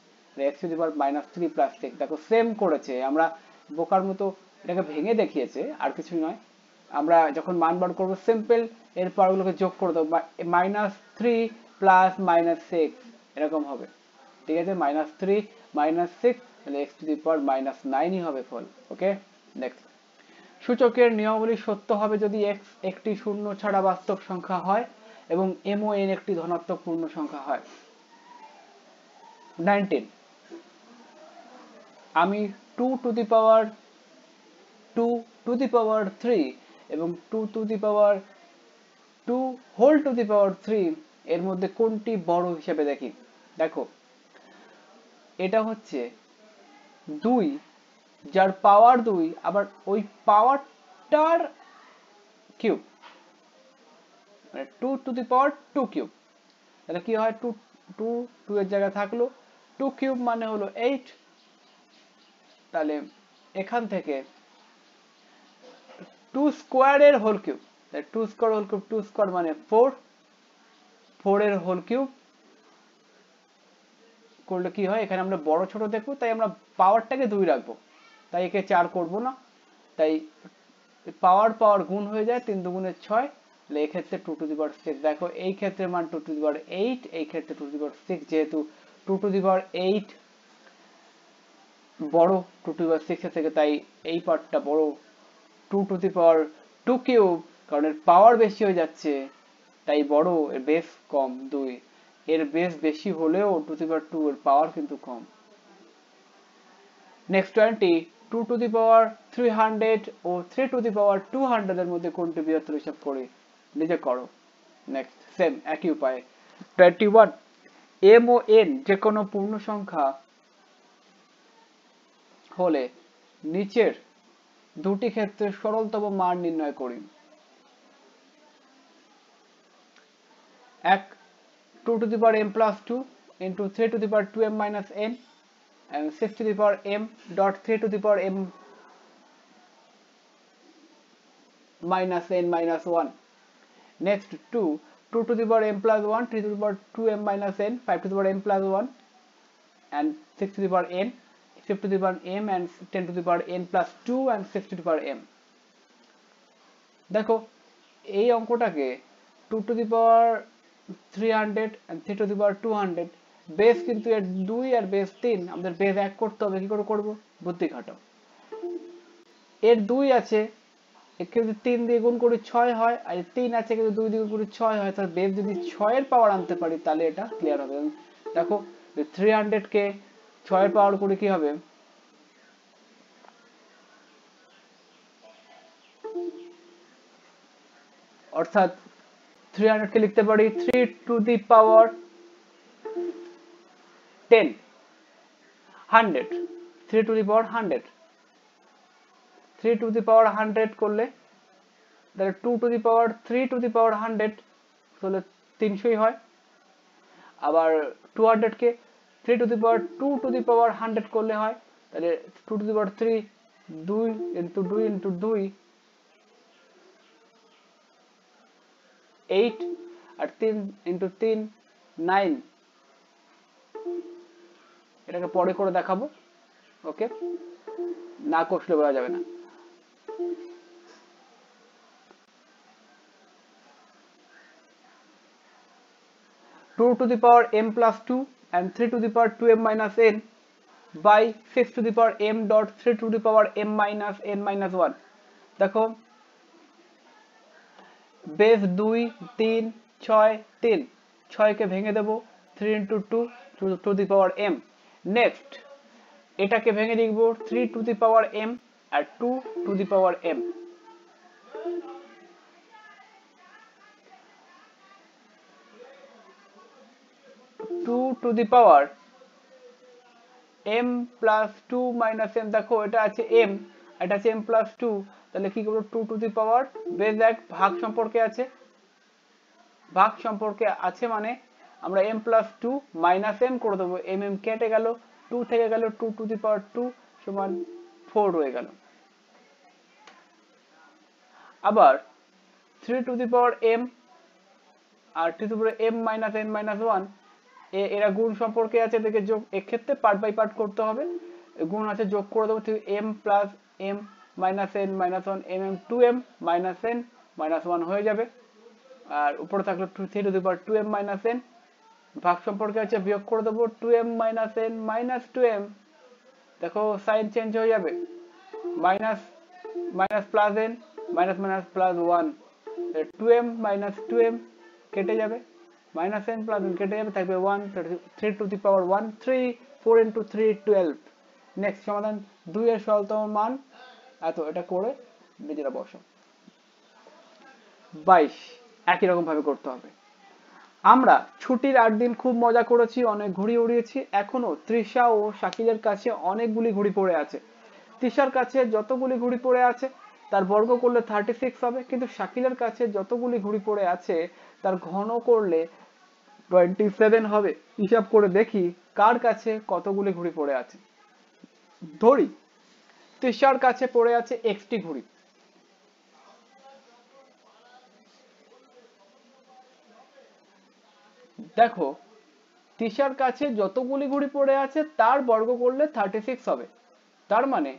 x to the power minus three plus দেখো সেম করেছে আমরা বোকার মতো এটাকে ভেঙে দেখিয়েছে আর কিছুই নয় আমরা যখন মান বার করবো সিম্পল এর পাওয়ারগুলোকে যোগ করে দেবো minus three plus minus six এরকম হবে ঠিক আছে মাইনাস থ্রি মাইনাস সিক্স তাহলে x to the power minus নাইনই হবে ফল ওকে নেক্সট সূচকের নিয়মাবলী সত্য হবে যদি এক্স একটি শূন্য ছাড়া বাস্তব সংখ্যা হয় এবং এম ও এন একটি ধনাত্মক পূর্ণ সংখ্যা হয় নাইনটিন আমি two to the power two to the power three এবং two to the power two whole to the power three এর মধ্যে কোনটি বড় হিসেবে দেখি দেখো এটা হচ্ছে দুই যার পাওয়ার দুই আবার ওই পাওয়ারটার কিউব মানে two to the power two cube তাহলে কি হয় টু টু টু এর জায়গায় থাকলো টু কিউব মানে হলো এইট তাহলে এখান থেকে টু স্কোয়ারের whole cube two square whole cube two square মানে ফোর ফোরের হোল কিউব করলে কি হয় এখানে আমরা বড় ছোট দেখবো তাই আমরা পাওয়ারটাকে দুই রাখবো তাই একে চার করব না তাই পাওয়ার পাওয়ার গুণ হয়ে যায় তিন দুগুণের ছয় তাহলে ক্ষেত্রে two to the power six দেখো এই ক্ষেত্রে মান two to the power eight এই ক্ষেত্রে two to the power six যেহেতু two to the power eight বড় টু টু দি পাওয়ার সিক্সের থেকে তাই এই পার্টটা বড় two to the power two cube কারণ এর পাওয়ার বেশি হয়ে যাচ্ছে তাই বড় এর বেস কম দুই এর বেস বেশি হলেও টু দি পাওয়ার টু এর পাওয়ার কিন্তু কম next twenty two to the power three hundred ও three to the power two এর মধ্যে কোনটি বৃহত্তর হিসাব করে নিজে করো নেক্সট সেম একই উপায় টোয়েন্টি ওয়ান এম ও এন যে কোনো পূর্ণ সংখ্যা হলে নিচের দুটি ক্ষেত্রে সরলতম মান নির্ণয় করি এক two to the power m plus two into three to the power two m minus n and 6 to the power m dot 3 to the power m minus n minus 1 next 2 2 to the power m plus 1 3 to the power 2m minus n 5 to the power m plus 1 and 6 to the power n 5 to the power m and 10 to the power n plus 2 and 6 to the power m দেখো এই অঙ্কটাকে 2 to the power 300 and 3 to the power 200 base কিন্তু এর 2 আর base 3 আমাদের base এক করতে হবে কি করে করব বুদ্ধি খাটাও এর 2 আছে একে যদি 3 দিয়ে গুণ করি 6 হয় আর 3 আছে কিন্তু 2 দিয়ে গুণ করি 6 হয় তাহলে বেস যদি 6 এর পাওয়ার আনতে পারি তাহলে এটা ক্লিয়ার হবে দেখো 300 কে ছয়ের পাওয়ার করে কি হবে অর্থাৎ থ্রি হান্ড্রেডকে লিখতে পারি three to the power ten hundred three to the power hundred three to the power hundred করলে তাহলে two to the power three to the power hundred তাহলে তিনশোই হয় আবার টু হান্ড্রেডকে three to the power two to the power hundred করলে হয় তাহলে two to the power three দুই ইন্টু দুই ইন্টু দুই এইট আর তিন ইন্টু তিন নাইন এটাকে পরে করে দেখাবো ওকে না কষলে বলা যাবে না two to the power m plus two and 3 to the power 2m minus n by 6 to the power m dot 3 to the power m minus n minus 1 দেখো বেস 2 3 6 3 6 কে ভেঙে দেব 3 into 2 to the power m next এটাকে ভেঙে লিখব 3 to the power m আর 2 to the power m to the power m plus two minus m দেখো এটা আছে এম এটা আছে এম প্লাস টু তাহলে কি করবো two to the power base এক ভাগ সম্পর্কে আছে ভাগ সম্পর্কে আছে মানে আমরা m plus two minus m করে দেবো এম এম কেটে গেল টু থেকে গেল two to the power two সমান ফোর হয়ে গেল আবার three to the power m আর to the power m minus n minus one এরা গুণ সম্পর্কে আছে এদেরকে যোগ এক্ষেত্রে পার্ট বাই পার্ট করতে হবে গুণ আছে যোগ করে দেবো m plus m minus n minus one m m two m minus n minus one হয়ে যাবে আর উপরে থাকলো two three to the power two m minus n ভাগ সম্পর্কে আছে বিয়োগ করে দেবো two m minus n minus two m দেখো সাইন চেঞ্জ হয়ে যাবে minus minus plus n minus minus plus one two m minus two m কেটে যাবে মাইনাস এন প্লাস এন কেটে যাবে থাকবে one three to the power one three four into three twelve next সমাধান দুই এর সরলতম মান এত এটা করে নিজেরা বসো বাইশ একই রকম ভাবে করতে হবে আমরা ছুটির আট দিন খুব মজা করেছি অনেক ঘুড়ি উড়িয়েছি এখনো তৃষা ও শাকিলের কাছে অনেকগুলি ঘুড়ি পড়ে আছে তৃষার কাছে যতগুলি ঘুড়ি পড়ে আছে তার বর্গ করলে 36 হবে কিন্তু শাকিলের কাছে যতগুলি ঘুড়ি পড়ে আছে তার ঘন করলে টোয়েন্টি সেভেন হবে হিসাব করে দেখি কার কাছে কতগুলি ঘুড়ি পড়ে আছে ধরি তৃষার কাছে পড়ে আছে একটি ঘুড়ি দেখো তৃষার কাছে যতগুলি ঘুড়ি পড়ে আছে তার বর্গ করলে থার্টি সিক্স হবে তার মানে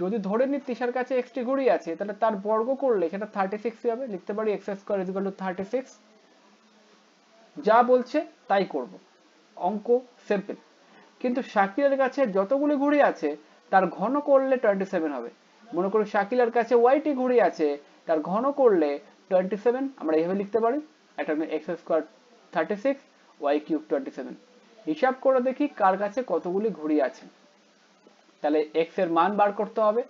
যদি ধরে নি তৃষার কাছে একটি ঘুড়ি আছে তাহলে তার বর্গ করলে সেটা থার্টি সিক্সই হবে লিখতে পারি x square is to thirty six যা বলছে তাই করব অঙ্ক সিম্পল কিন্তু শাকিলের কাছে যতগুলি ঘুড়ি আছে তার ঘন করলে টোয়েন্টি সেভেন হবে মনে করি শাকিলের কাছে ওয়াইটি ঘুড়ি আছে তার ঘন করলে টোয়েন্টি সেভেন আমরা এইভাবে লিখতে পারি একটা x square thirty six y cube twenty seven হিসাব করে দেখি কার কাছে কতগুলি ঘুড়ি আছে তাহলে এক্স এর মান বার করতে হবে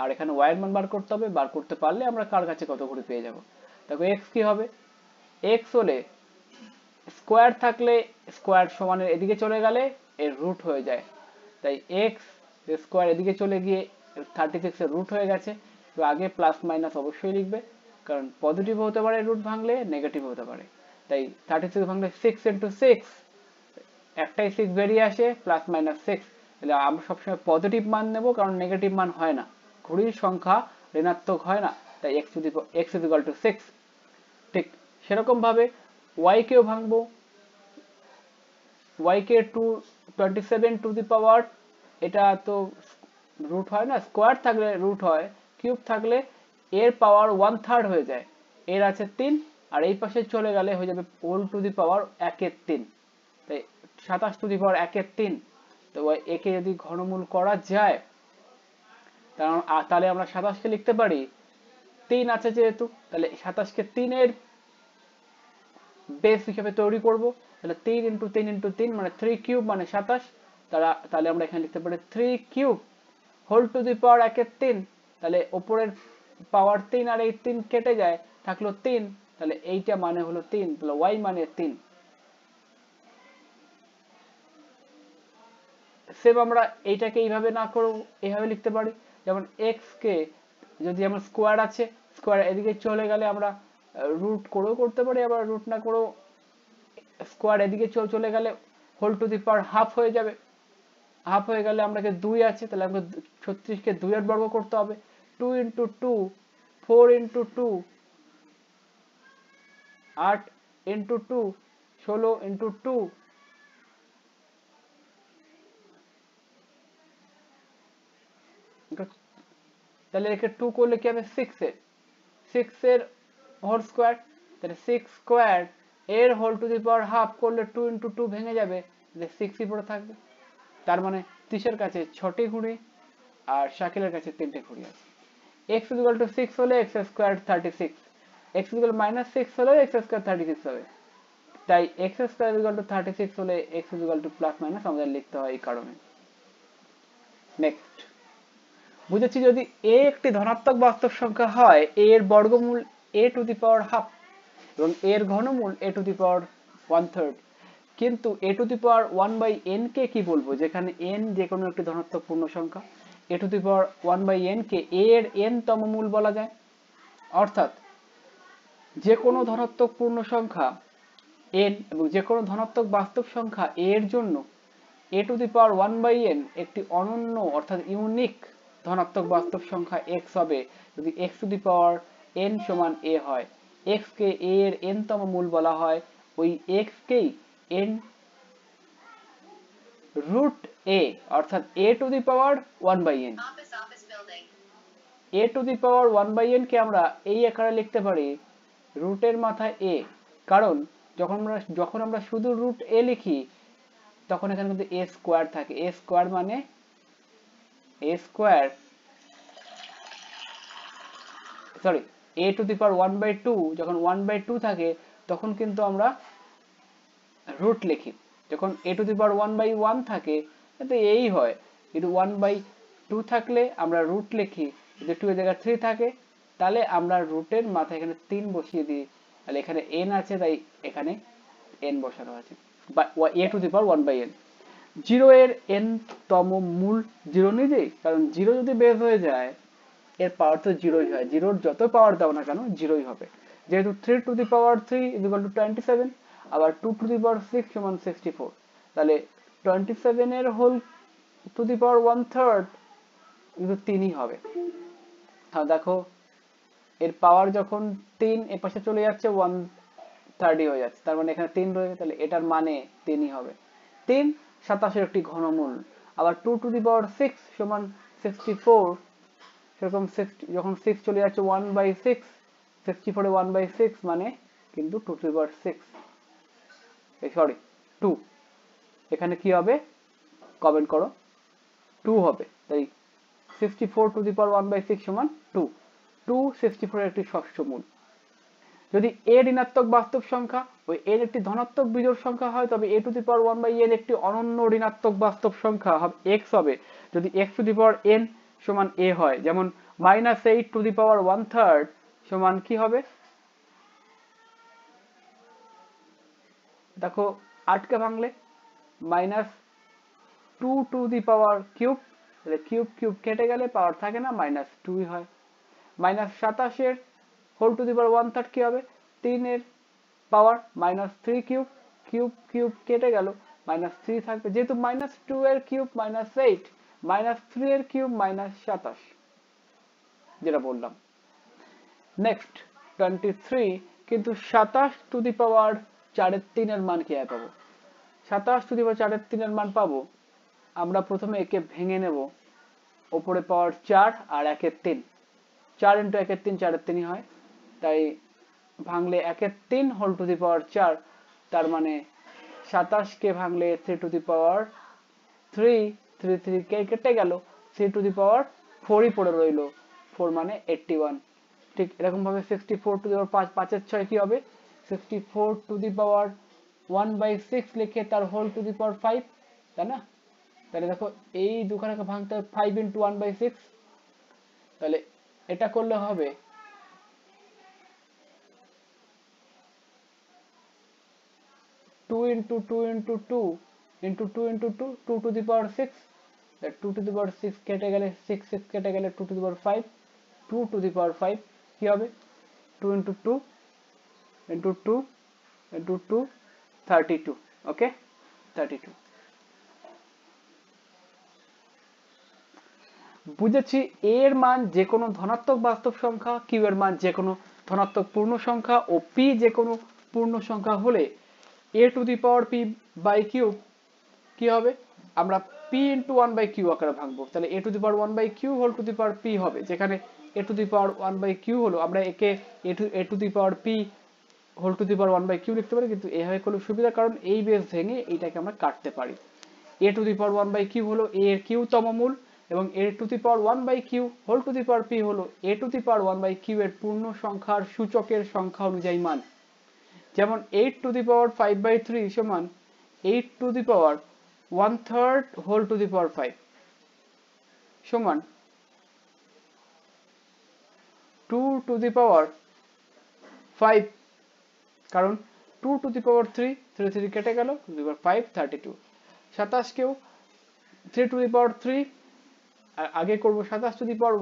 আর এখানে ওয়াই এর মান বার করতে হবে বার করতে পারলে আমরা কার কাছে কত ঘুড়ি পেয়ে যাব দেখো এক্স কি হবে এক্স হলে স্কোয়ার থাকলে স্কোয়ার সমানের এদিকে চলে গেলে এর রুট হয়ে যায় তাই এক্স স্কোয়ার এদিকে চলে গিয়ে থার্টি সিক্সের রুট হয়ে গেছে তো আগে প্লাস মাইনাস অবশ্যই লিখবে কারণ পজিটিভ হতে পারে রুট ভাঙলে নেগেটিভ হতে পারে তাই থার্টি সিক্স ভাঙলে সিক্স ইন্টু সিক্স একটাই সিক্স বেরিয়ে আসে প্লাস মাইনাস সিক্স তাহলে আমরা সবসময় পজিটিভ মান নেব কারণ নেগেটিভ মান হয় না ঘড়ির সংখ্যা ঋণাত্মক হয় না তাই x two x is to six ঠিক সেরকমভাবে ওয়াইকেও ভাঙবো ওয়াইকে to twenty seven to the power এটা তো রুট হয় না স্কোয়ার থাকলে রুট হয় কিউব থাকলে এর পাওয়ার ওয়ান থার্ড হয়ে যায় এর আছে তিন আর এই পাশে চলে গেলে হয়ে যাবে ওল টু দি পাওয়ার একের তিন তাই সাতাশ টু দি পাওয়ার একের তিন তো একে যদি ঘনমূল করা যায় তাহলে আমরা সাতাশকে লিখতে পারি তিন আছে যেহেতু তাহলে সাতাশকে তিনের বেস হিসেবে তৈরি করব তাহলে 3 ইনটু 3 ইনটু 3 মানে 3 কিউব মানে 27 তারা তাহলে আমরা এখানে লিখতে পারি 3 cube whole to the power 1 এর 3 তাহলে উপরের পাওয়ার 3 আর এই 3 কেটে যায় থাকলো 3 তাহলে এইটা মানে হলো 3 তাহলে y মানে 3 সেম আমরা এইটাকে এইভাবে না করব এইভাবে লিখতে পারি যেমন x কে যদি আমার স্কোয়ার আছে স্কোয়ার এদিকে চলে গেলে আমরা রুট করেও করতে পারি আবার রুট না করেও স্কোয়ার এদিকে চলে গেলে whole to the power half হয়ে যাবে হাফ হয়ে গেলে আমরা দুই আছে তাহলে আমাকে ছত্রিশকে দুই আট বর্গ করতে হবে two into two four into two আট ইন্টু টু ষোলো ইন্টু টু তাহলে একে টু করলে কি হবে সিক্স এর সিক্স এর হোল স্কোয়ার তাহলে সিক্স স্কোয়ার এর whole to the power half করলে টু ইন্টু টু ভেঙে যাবে তাহলে সিক্সই পড়ে থাকবে তার মানে তিসের কাছে ছটি ঘুড়ি আর শাকিলের কাছে তিনটে ঘুড়ি আছে এক্স ইকুয়াল টু সিক্স হলে x square thirty six x equal minus six হলে এক্স স্কোয়ার থার্টি সিক্স হবে তাই x square equal to thirty six হলে x equal to plus minus আমাদের লিখতে হয় এই কারণে নেক্সট বুঝেছি যদি এ একটি ধনাত্মক বাস্তব সংখ্যা হয় এর বর্গমূল a to the power half এবং এর ঘনমূল a to the power one third কিন্তু a to the power one by n কে কি বলবো যেখানে n যে কোনো একটি ধনাত্মক পূর্ণ সংখ্যা a to the power one by n কে এর n তম মূল বলা যায় অর্থাৎ যে কোনো ধনাত্মক পূর্ণ সংখ্যা n এবং যে কোনো ধনাত্মক বাস্তব সংখ্যা এর জন্য a to the power one by n একটি অনন্য অর্থাৎ ইউনিক ধনাত্মক বাস্তব সংখ্যা এক্স হবে যদি x to the power n সমান এ হয় এক্স কে এ এর এন তম মূল বলা হয় ওই এক্স কেই এন রুট এ অর্থাৎ a to the power one by n a to the power one by n কে আমরা এই আকারে লিখতে পারি রুটের মাথায় এ কারণ যখন আমরা যখন আমরা শুধু রুট এ লিখি তখন এখানে কিন্তু এ স্কোয়ার থাকে এ স্কোয়ার মানে a square sorry a to the power one by two যখন ওয়ান বাই টু থাকে তখন কিন্তু আমরা রুট লিখি যখন a to the power one by one থাকে তো এই হয় কিন্তু ওয়ান বাই টু থাকলে আমরা রুট লিখি যদি টু এর জায়গায় থ্রি থাকে তাহলে আমরা রুটের মাথায় এখানে তিন বসিয়ে দিই তাহলে এখানে এন আছে তাই এখানে এন বসানো আছে বা a to the power one by n zero এর এন তম মূল জিরো নিজেই কারণ জিরো যদি বেস হয়ে যায় এর পাওয়ার তো জিরোই হয় জিরোর যত পাওয়ার দাও না কেন জিরোই হবে যেহেতু three to the power three equal to twenty seven আবার two to the power six সমান সিক্সটি ফোর তাহলে টোয়েন্টি সেভেনের whole to the power one third কিন্তু তিনই হবে হ্যাঁ দেখো এর পাওয়ার যখন তিন এ পাশে চলে যাচ্ছে ওয়ান থার্ডই হয়ে যাচ্ছে তার মানে এখানে তিন রয়েছে তাহলে এটার মানে তিনই হবে তিন সাতাশের একটি ঘনমূল আবার two to the power six সমান সিক্সটি ফোর সেরকম সিক্স যখন সিক্স চলে যাচ্ছে ওয়ান বাই সিক্স সিক্সটি ফোরে ওয়ান বাই সিক্স মানে কিন্তু two to power six sorry two এখানে কি হবে কমেন্ট করো টু হবে তাই sixty four to the power one by six সমান টু টু সিক্সটি ফোরের একটি ষষ্ঠ মূল যদি এ ঋণাত্মক বাস্তব সংখ্যা ওই এর একটি ধনাত্মক বিজোড় সংখ্যা হয় তবে a to the power one by n একটি অনন্য ঋণাত্মক বাস্তব সংখ্যা হবে এক্স হবে যদি x to the power n সমান এ হয় যেমন minus eight to the power one third সমান কি হবে দেখো আটকে ভাঙলে minus two to the power cube তাহলে কিউব কিউব কেটে গেলে পাওয়ার থাকে না মাইনাস টুই হয় মাইনাস সাতাশের whole to the power one third কি হবে তিনের power minus three cube cube cube কেটে গেল মাইনাস থ্রি থাকবে যেহেতু মাইনাস টু এর cube minus eight minus three এর কিউব মাইনাস সাতাশ যেটা বললাম নেক্সট টোয়েন্টি থ্রি কিন্তু সাতাশ টু দি পাওয়ার চারের তিনের মান কি পাবো সাতাশ টু দি পাওয়ার চারের তিনের মান পাবো আমরা প্রথমে একে ভেঙে নেব ওপরে পাওয়ার চার আর একের তিন চার ইন্টু একের তিন চারের তিনই হয় তাই ভাঙলে একের তিন হোল টু দি পাওয়ার চার তার মানে সাতাশকে ভাঙলে three to the power three three three কে কেটে গেল থ্রি টু দি পাওয়ার ফোরই পড়ে রইল ফোর মানে এইটটি ওয়ান ঠিক এরকম ভাবে sixty four to the power পাঁচ পাঁচের ছয় কি হবে sixty four to the power one by six লিখে তার whole to the power five তাই না তাহলে দেখো এই দুখানাকে ভাঙতে হবে five into one by six তাহলে এটা করলে হবে two into two into two into two into two two to the power six two to the power six কেটে গেলে সিক্স সিক্স কেটে গেলে two to the power five two to the power five কী হবে two into two into two into two thirty okay thirty two বুঝেছি a এর মান যে কোনো ধনাত্মক বাস্তব সংখ্যা কিউ এর মান যে কোনো ধনাত্মক পূর্ণ সংখ্যা ও p যে কোনো পূর্ণ সংখ্যা হলে a to the power p by cube কি হবে আমরা p into one by q আকারে ভাঙবো তাহলে a to the power one by q whole to the power p হবে যেখানে a to the power one by q হলো আমরা একে a to a to the power p whole to the power one by q লিখতে পারি কিন্তু এভাবে করলে সুবিধা কারণ এই বেস ভেঙে এইটাকে আমরা কাটতে পারি a to the power one by q হলো এ এর কিউ তম মূল এবং a to the power one by q whole to the power p হলো a to the power one by q এর পূর্ণ সংখ্যার সূচকের সংখ্যা অনুযায়ী মান যেমন eight to the power five by three সমান eight to the power one third whole to the power five সমান two to the power five কারণ two to the power three three three কেটে গেল to the power five thirty two সাতাশকেও three to the power three আর আগে করব সাতাশ to the power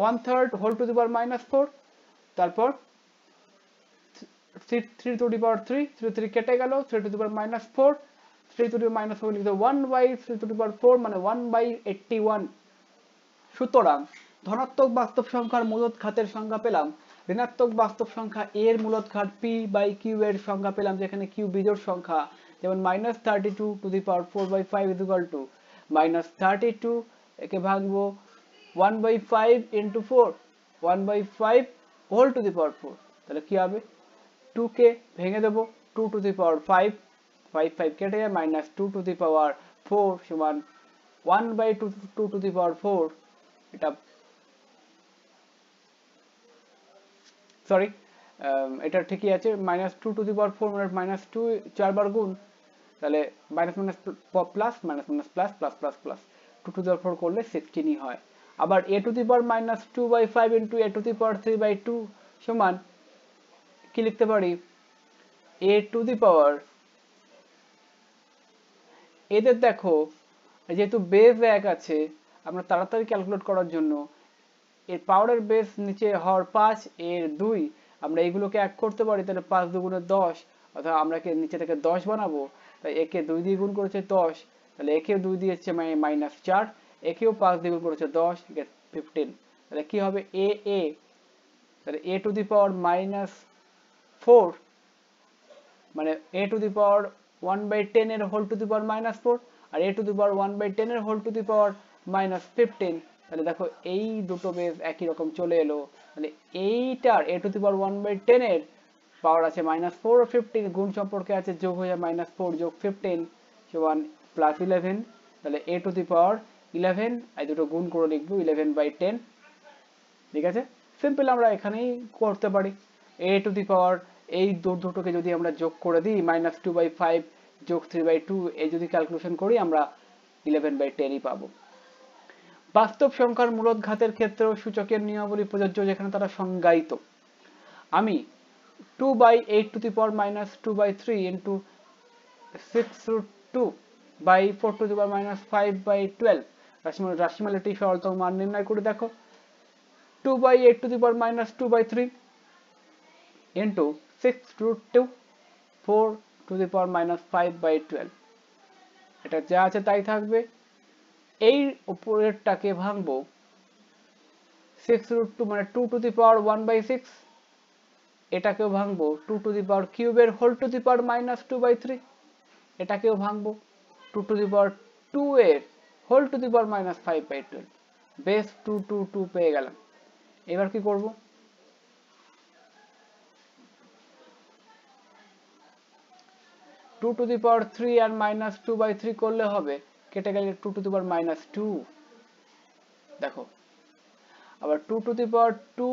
one third whole to the power minus four তারপর three to the power three three three কেটে গেল three to the power minus four three to minus 1 is is one by three to the power four মানে one by 81 one সুতরাং ধনাত্মক বাস্তব সংখ্যার মূলত খাতের সংখ্যা পেলাম ঋণাত্মক বাস্তব সংখ্যা a এর মূলত খাত পি বাই কিউ এর সংখ্যা পেলাম যেখানে কিউ বিজোড় সংখ্যা যেমন minus thirty two to the power four by five is equal to minus thirty two একে ভাগবো one by five into four one by five whole to the power four তাহলে কি হবে কে ভেঙে দেবো two to the power five 5 5 কেটে যায় minus two to the power four সমান one by two two to the power four এটা সরি এটা ঠিকই আছে minus two to the power four মানে মাইনাস টু বার গুণ তাহলে minus minus plus minus minus plus plus plus plus two to the power four করলে সিক্সটিনই হয় আবার a to the power minus two by five into a to the power three by two সমান কি লিখতে পারি এ টু দি পাওয়ার এদের দেখো যেহেতু বেস এক আছে আমরা তাড়াতাড়ি ক্যালকুলেট করার জন্য এর পাওয়ারের বেস নিচে হর পাঁচ এর দুই আমরা এগুলোকে এক করতে পারি তাহলে পাঁচ দুগুণে দশ অথবা আমরা কে নিচে থেকে দশ বানাবো তাই একে দুই দিয়ে গুণ করেছে দশ তাহলে একেও দুই দিয়ে হচ্ছে মানে মাইনাস চার একেও পাঁচ দিয়ে গুণ করেছে দশ ফিফটিন তাহলে কি হবে এ এ তাহলে a to the power minus four মানে a to the power one by ten এর whole to the power minus four আর a to the power one by ten এর whole to the power minus fifteen তাহলে দেখো এই দুটো base একই রকম চলে এলো মানে এইটার a to the power one by ten এর পাওয়ার আছে মাইনাস ফোর ফিফটিন গুণ সম্পর্কে আছে যোগ হয়ে যায় মাইনাস ফোর যোগ ফিফটিন সমান প্লাস ইলেভেন তাহলে a to the power eleven এই দুটো গুণ করে লিখবো ইলেভেন বাই টেন ঠিক আছে সিম্পল আমরা এখানেই করতে পারি এ টু দি পাওয়ার এই দুটোকে যদি আমরা যোগ করে দিই মাইনাস টু বাই ফাইভ যোগ থ্রি বাই টু এই যদি ক্যালকুলেশন করি আমরা ইলেভেন বাই টেনই পাবো বাস্তব সংখ্যার মূলত ঘাতের ক্ষেত্রেও সূচকের নিয়মাবলী প্রযোজ্য যেখানে তারা সংজ্ঞায়িত আমি two by eight to the power minus two by three into six root two by four to the power minus five by twelve রাশিমাল রাশিমালেটি সরলতম মান নির্ণয় করে দেখো two by eight to the power minus two by three into 6 root 2 4 to the power minus five by twelve এটা যা আছে তাই থাকবে এই উপরেরটাকে ভাঙবো সিক্স রুট টু মানে two to the power one by six এটাকেও ভাঙবো টু টু দি পাওয়ার কিউবের whole to the power minus two by three এটাকেও ভাঙবো two to the power two এর whole to the power minus five by twelve base two two two পেয়ে গেলাম এবার কি করবো two to the power three আর মাইনাস টু বাই থ্রি করলে হবে কেটে গেলে two to the power minus two দেখো আবার two to the power two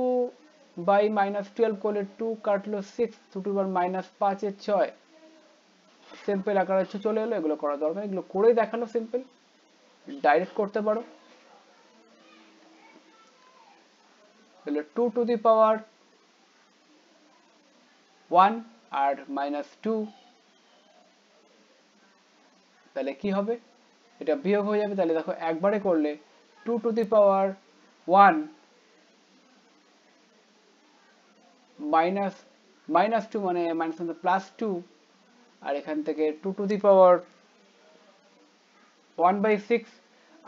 by minus twelve করলে টু কাটলো six two to power minus পাঁচের ছয় সিম্পল আকারে চলে এলো এগুলো করা দরকার এগুলো করেই দেখালো সিম্পল ডাইরেক্ট করতে পারো তাহলে two to the power one আর মাইনাস টু তাহলে কি হবে এটা বিয়োগ হয়ে যাবে তাহলে দেখো একবারে করলে two to the power one minus minus two মানে মাইনাস প্লাস টু আর এখান থেকে two to the power one by six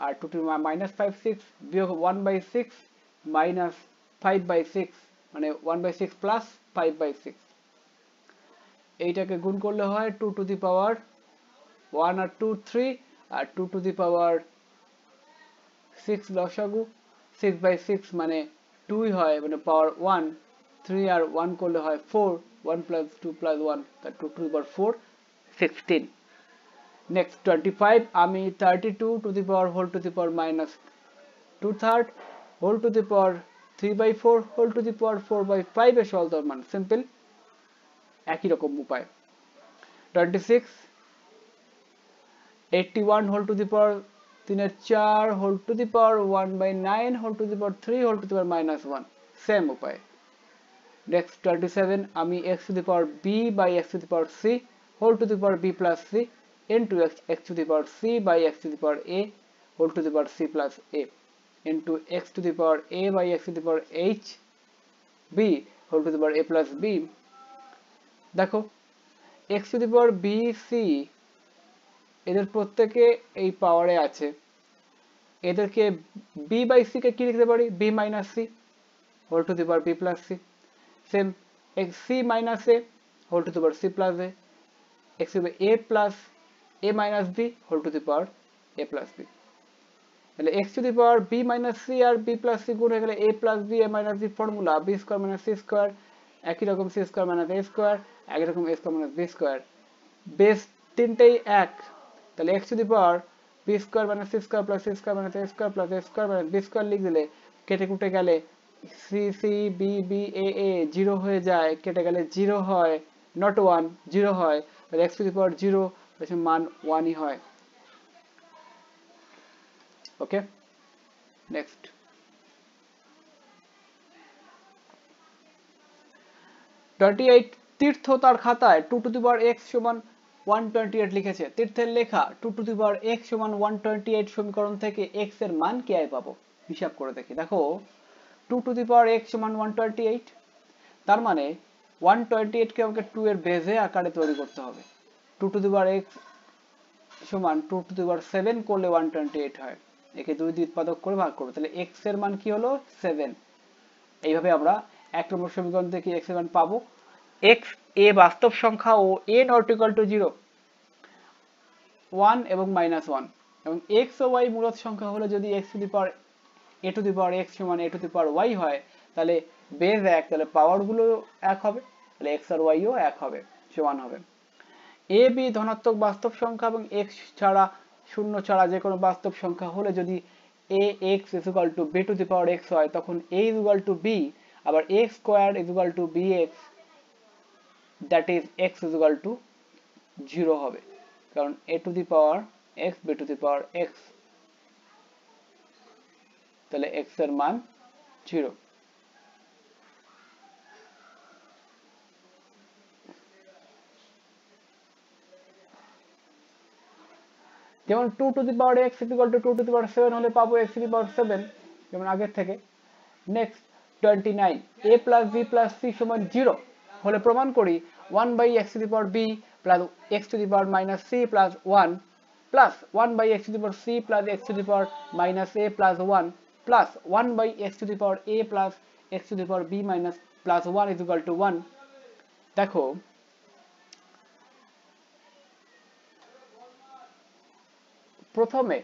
আর two to minus five six বিয়োগ one by six minus five by six মানে one by six plus five by six এইটাকে গুণ করলে হয় two to the power 1 or 2 3 আর 2 to the power 6 লসাগু 6 by 6 মানে 2 হয় মানে পাওয়ার 1 3 আর 1 করলে হয় 4 1 প্লাস 2 প্লাস 1 তা 2 টু দি পাওয়ার 4 16 নেক্সট 25 আমি 32 to the power whole to the power minus 2 third whole to the power 3 by 4 whole to the power 4 by 5 এর সরল মানে সিম্পল একই রকম উপায় 26 eighty one to the power power তিনের চার whole to the power one by nine whole to the power three whole to the power minus one same উপায় next twenty seven আমি x to the power b by x to the power c whole to the power b plus into x, x to the power c by x to the power a whole to the power c plus a into x to the power a by x to the power h b whole to the power a plus b দেখো x to the power b c এদের প্রত্যেকে এই পাওয়ারে আছে এদেরকে B by C K কি লিখতে পারি b minus c whole to the power b plus c same x c minus a whole to the power c plus a x u a plus a minus b whole to the power a plus b তাহলে x to the power b minus c আর b plus c গুণ হয়ে গেলে a plus b a minus b formula b square minus c square একই রকম C square minus a square একই রকম a square minus b square base তিনটেই এক তাহলে x to the power b square minus c square plus c square minus a square plus a square minus b square লিখ দিলে কেটে কুটে গেলে c c b b a a zero হয়ে যায় কেটে গেলে জিরো হয় not ওয়ান জিরো হয় তাহলে x to the power zero মান ই হয় okay next twenty eight Tirtha তার খাতায় two to the power x সমান ওয়ান টোয়েন্টি এইট লিখেছে তীর্থের লেখা two to the power x সমান ওয়ান টোয়েন্টি এইট সমীকরণ থেকে এক্স এর মান কি আই পাবো হিসাব করে দেখি দেখো two to the power x সমান ওয়ান টোয়েন্টি এইট তার মানে ওয়ান টোয়েন্টি আমাকে টু এর বেজে আকারে তৈরি করতে হবে two to the power x সমান two to the power seven করলে ওয়ান টোয়েন্টি এইট হয় একে দুই দিয়ে উৎপাদক করে ভাগ করবো তাহলে এক্স এর মান কি হলো সেভেন এইভাবে আমরা এক নম্বর সমীকরণ থেকে এক্স এর মান পাবো এক্স এ বাস্তব সংখ্যা ও এ নট ইকাল টু এবং মাইনাস এবং এক্স ও ওয়াই মূলত সংখ্যা হলো যদি x to the power a to the power x সমান টু দি হয় তাহলে বেজ এক তাহলে পাওয়ারগুলো এক হবে তাহলে এক্স আর ওয়াইও এক হবে সমান হবে এ বি ধনাত্মক বাস্তব সংখ্যা এবং x ছাড়া শূন্য ছাড়া যে কোনো বাস্তব সংখ্যা হলে যদি a x is equal to b to the power x হয় তখন a is equal to b আবার x square is equal to that is x is equal to zero হবে কারণ a to the power x b to the power x তাহলে x এর মান zero যেমন two to the power x equal to two to the power seven হলে পাবো x to the power seven যেমন আগের থেকে next twenty nine a plus b plus c সমান জিরো হলে প্রমাণ করি one by x to the power b plus x to the power minus c plus one plus one by x to the power c plus x to the power minus a plus one plus one by x to the power a plus x to the power b minus plus one is equal to one দেখো প্রথমে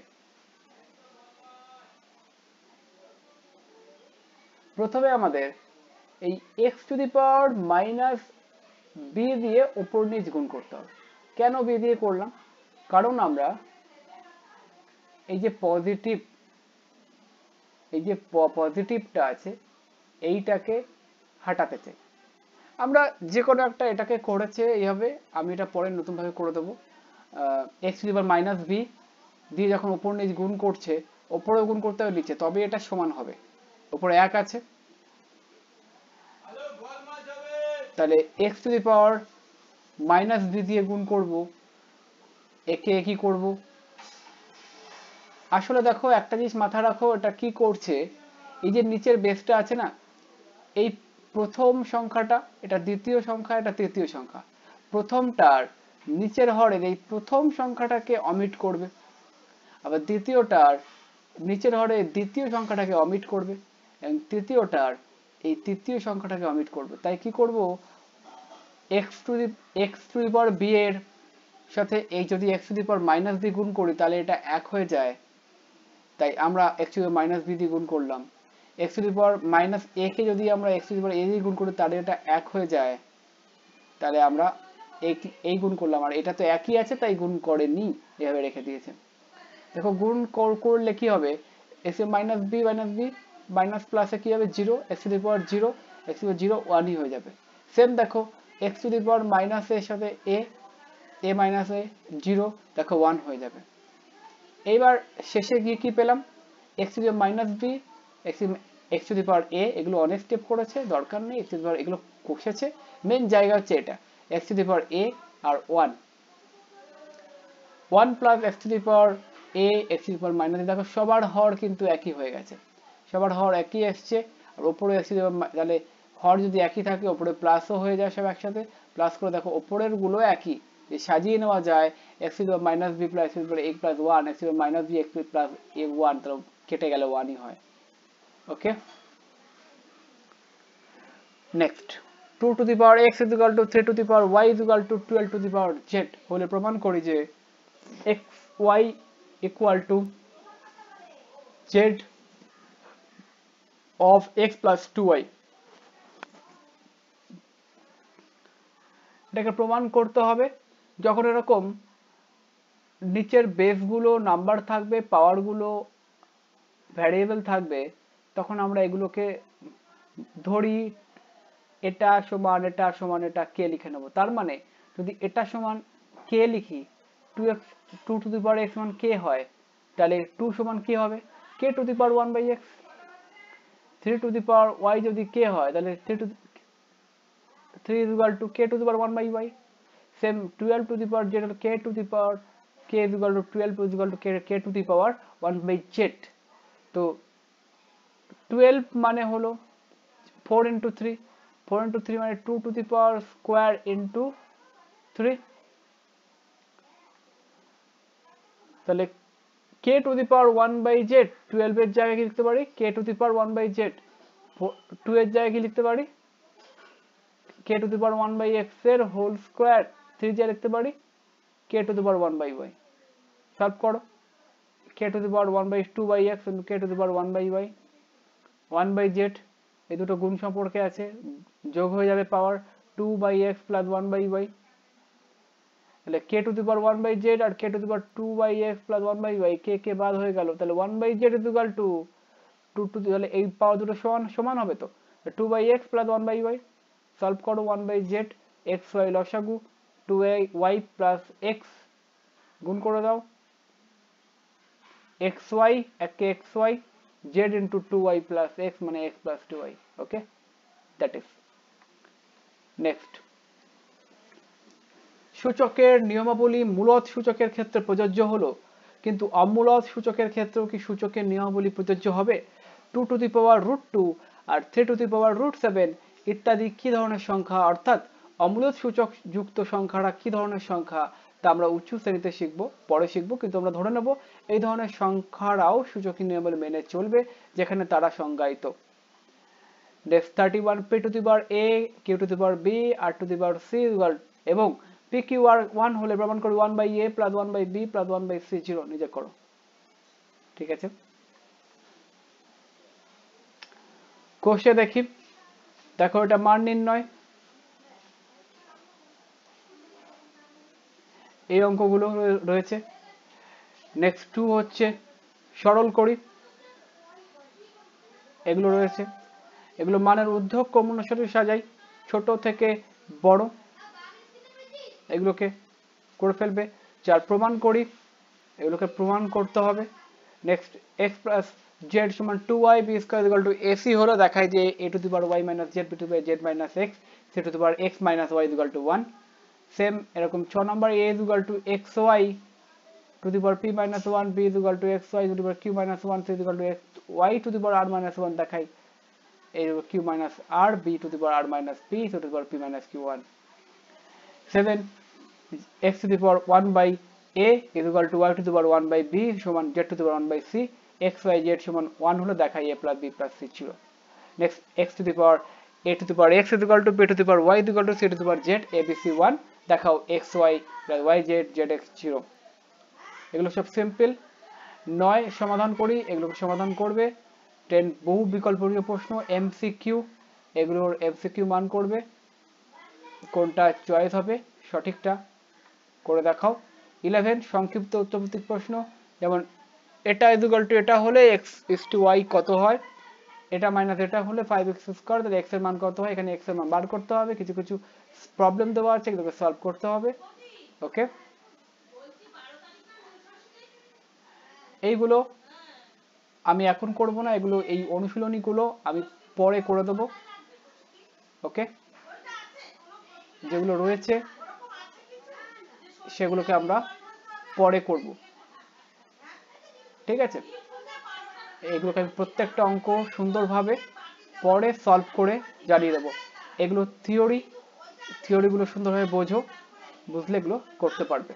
প্রথমে আমাদের এই x to the power minus b দিয়ে ওপর নিচ গুণ করতে হবে কেন বি দিয়ে করলাম কারণ আমরা এই যে পজিটিভ এই যে পজিটিভটা আছে এইটাকে হাঁটাতে চাই আমরা যে কোনো একটা এটাকে করেছে এইভাবে আমি এটা পরে নতুনভাবে করে দেবো x to the power minus b দিয়ে যখন ওপর নিচ গুণ করছে ওপরে গুণ করতে হবে নিচে তবে এটা সমান হবে ওপরে এক আছে তাহলে x to the power minus b দিয়ে গুণ করব একে একই করব আসলে দেখো একটা জিনিস মাথা রাখো এটা কি করছে এই যে নিচের বেসটা আছে না এই প্রথম সংখ্যাটা এটা দ্বিতীয় সংখ্যা এটা তৃতীয় সংখ্যা প্রথমটার নিচের হরের এই প্রথম সংখ্যাটাকে অমিট করবে আবার দ্বিতীয়টার নিচের হরে দ্বিতীয় সংখ্যাটাকে অমিট করবে এবং তৃতীয়টার এই তৃতীয় সংখ্যাটাকে অমিট করব তাই কি করব x to the x to the power b এর সাথে এই যদি x to the power minus দিয়ে গুণ করি তাহলে এটা এক হয়ে যায় তাই আমরা x to the minus b দিয়ে গুণ করলাম x to the power minus a কে যদি আমরা x to the power a দিয়ে গুণ করি তাহলে এটা এক হয়ে যায় তাহলে আমরা এই গুণ করলাম আর এটা তো একই আছে তাই গুণ করেনি এভাবে রেখে দিয়েছে দেখো গুণ করলে কি হবে x minus -b minus b minus প্লাসে কি হবে zero x to the power zero x to zero ওয়ানই হয়ে যাবে সেম দেখো x to the power minus এর সাথে a a minus a zero দেখো ওয়ান হয়ে যাবে এইবার শেষে গিয়ে কি পেলাম x to minus b x x to the power a এগুলো অনেক স্টেপ করেছে দরকার নেই এক্স টু দি পাওয়ার এগুলো কষেছে মেন জায়গা হচ্ছে এটা x to the power a আর one one plus x to the power a x to the power minus দেখো সবার হর কিন্তু একই হয়ে গেছে সবার হর একই আসছে আর ওপরে আসছে তাহলে হর যদি একই থাকে ওপরে প্লাসও হয়ে যায় সব একসাথে প্লাস করে দেখো ওপরের গুলো একই যে সাজিয়ে নেওয়া যায় x to minus b plus x a plus one x to minus b x plus a one তাহলে কেটে গেলে ওয়ানই হয় okay next two to the power x is to three to the power y y to twelve to the power z হলে প্রমাণ করি যে x y equal to z of x plus 2y এটাকে প্রমাণ করতে হবে যখন এরকম নিচের বেসগুলো নাম্বার থাকবে পাওয়ারগুলো ভ্যারিয়েবল থাকবে তখন আমরা এগুলোকে ধরি এটা সমান এটা সমান এটা কে লিখে নেব তার মানে যদি এটা সমান কে লিখি two x two to the power x সমান কে হয় তাহলে টু সমান কে হবে k to the power one by x three to the power y যদি কে হয় তাহলে three to three is equal to k to the power one by y same twelve to the power z হলো k to the power k is equal to twelve is equal to k k to the power one by z তো twelve মানে হলো four into three four into three মানে two to the power square into three তাহলে k to the power one by z 12 এর জায়গায় কি লিখতে পারি k to the power one by z two এর জায়গায় কি লিখতে পারি k to the power one by x এর হোল স্কোয়ার থ্রি জায়গায় লিখতে পারি k to the power one by y solve করো k to the power one by two by x k to the power one by y one by z এই দুটো গুণ সম্পর্কে আছে যোগ হয়ে যাবে power two by x plus one by y তাহলে k to the power one by z আর k to the power two by x plus one by y k k বাদ হয়ে গেল তাহলে one by z is equal to two two তাহলে এই power দুটো সমান সমান হবে তো two by x plus one by y solve করো one by z x y লসাগু টু ওয়াই প্লাস এক্স গুণ করে দাও এক্স ওয়াই একে x y z into two y plus x মানে x plus two y okay that is next সূচকের নিয়মাবলী মূলত সূচকের ক্ষেত্রে প্রযোজ্য হলো কিন্তু অমূলত সূচকের ক্ষেত্রেও কি সূচকের নিয়মাবলী প্রযোজ্য হবে two to the power root two আর three to the power root seven ইত্যাদি কি ধরনের সংখ্যা অর্থাৎ অমূলত সূচক যুক্ত সংখ্যাটা কি ধরনের সংখ্যা তা আমরা উচ্চ শ্রেণীতে শিখব পরে শিখব কিন্তু আমরা ধরে নেব এই ধরনের সংখ্যারাও সূচক নিয়মাবলী মেনে চলবে যেখানে তারা সংজ্ঞায়িত thirty one p to the power a q to the power b r to the power c equal এবং পি কিউ আর হলে প্রমাণ করো one by a plus one c 0 নিজে করো ঠিক আছে কোষে দেখি দেখো এটা মান নির্ণয় এই অঙ্কগুলো রয়েছে নেক্সট টু হচ্ছে সরল করি এগুলো রয়েছে এগুলো মানের ঊর্ধ্ব ক্রম অনুসারে সাজাই ছোট থেকে বড় এগুলোকে করে ফেলবে যার প্রমাণ করি এগুলোকে প্রমাণ করতে হবে নেক্সট এক্স প্লাস জেড সমান two y b square equal to ac হলো দেখায় যে a to the power y minus z b to by z minus x c to the power x minus y equal to one same এরকম ছ নম্বর a is two x y to the power p minus one b is two x y to the power q minus one c is two x y to the power r minus one দেখায় এই q minus r b to the to r minus p minus to the to p minus q minus seven x to the power one by a is equal to y to the power one by b সমান z to the power one by c x y z সমান one হলো দেখায় a plus b plus c ছিল next x to the power a to the power x is equal to b to the power y is equal to c to the power z a b c one দেখাও x y plus y z z x zero এগুলো সব simple নয় সমাধান করি এগুলোকে সমাধান করবে ten বহু বিকল্পনীয় প্রশ্ন এমসিকিউ এগুলোর সি কিউ মান করবে কোনটা চয়েস হবে সঠিকটা করে দেখাও ইলেভেন সংক্ষিপ্ত উত্তরভিত্তিক প্রশ্ন যেমন এটা ইজুগাল টু এটা হলে এক্স ইস টু ওয়াই কত হয় এটা মাইনাস এটা হলে ফাইভ এক্স স্কোয়ার তাহলে এক্স এর মান কত হয় এখানে এক্স এর মান বার করতে হবে কিছু কিছু প্রবলেম দেওয়া আছে এগুলোকে সলভ করতে হবে ওকে এইগুলো আমি এখন করব না এগুলো এই অনুশীলনীগুলো আমি পরে করে দেব ওকে যেগুলো রয়েছে সেগুলোকে আমরা পরে করব ঠিক আছে এগুলোকে আমি প্রত্যেকটা অঙ্ক সুন্দরভাবে পরে সলভ করে জানিয়ে দেবো এগুলো থিওরি থিওরিগুলো সুন্দরভাবে বোঝো বুঝলে এগুলো করতে পারবে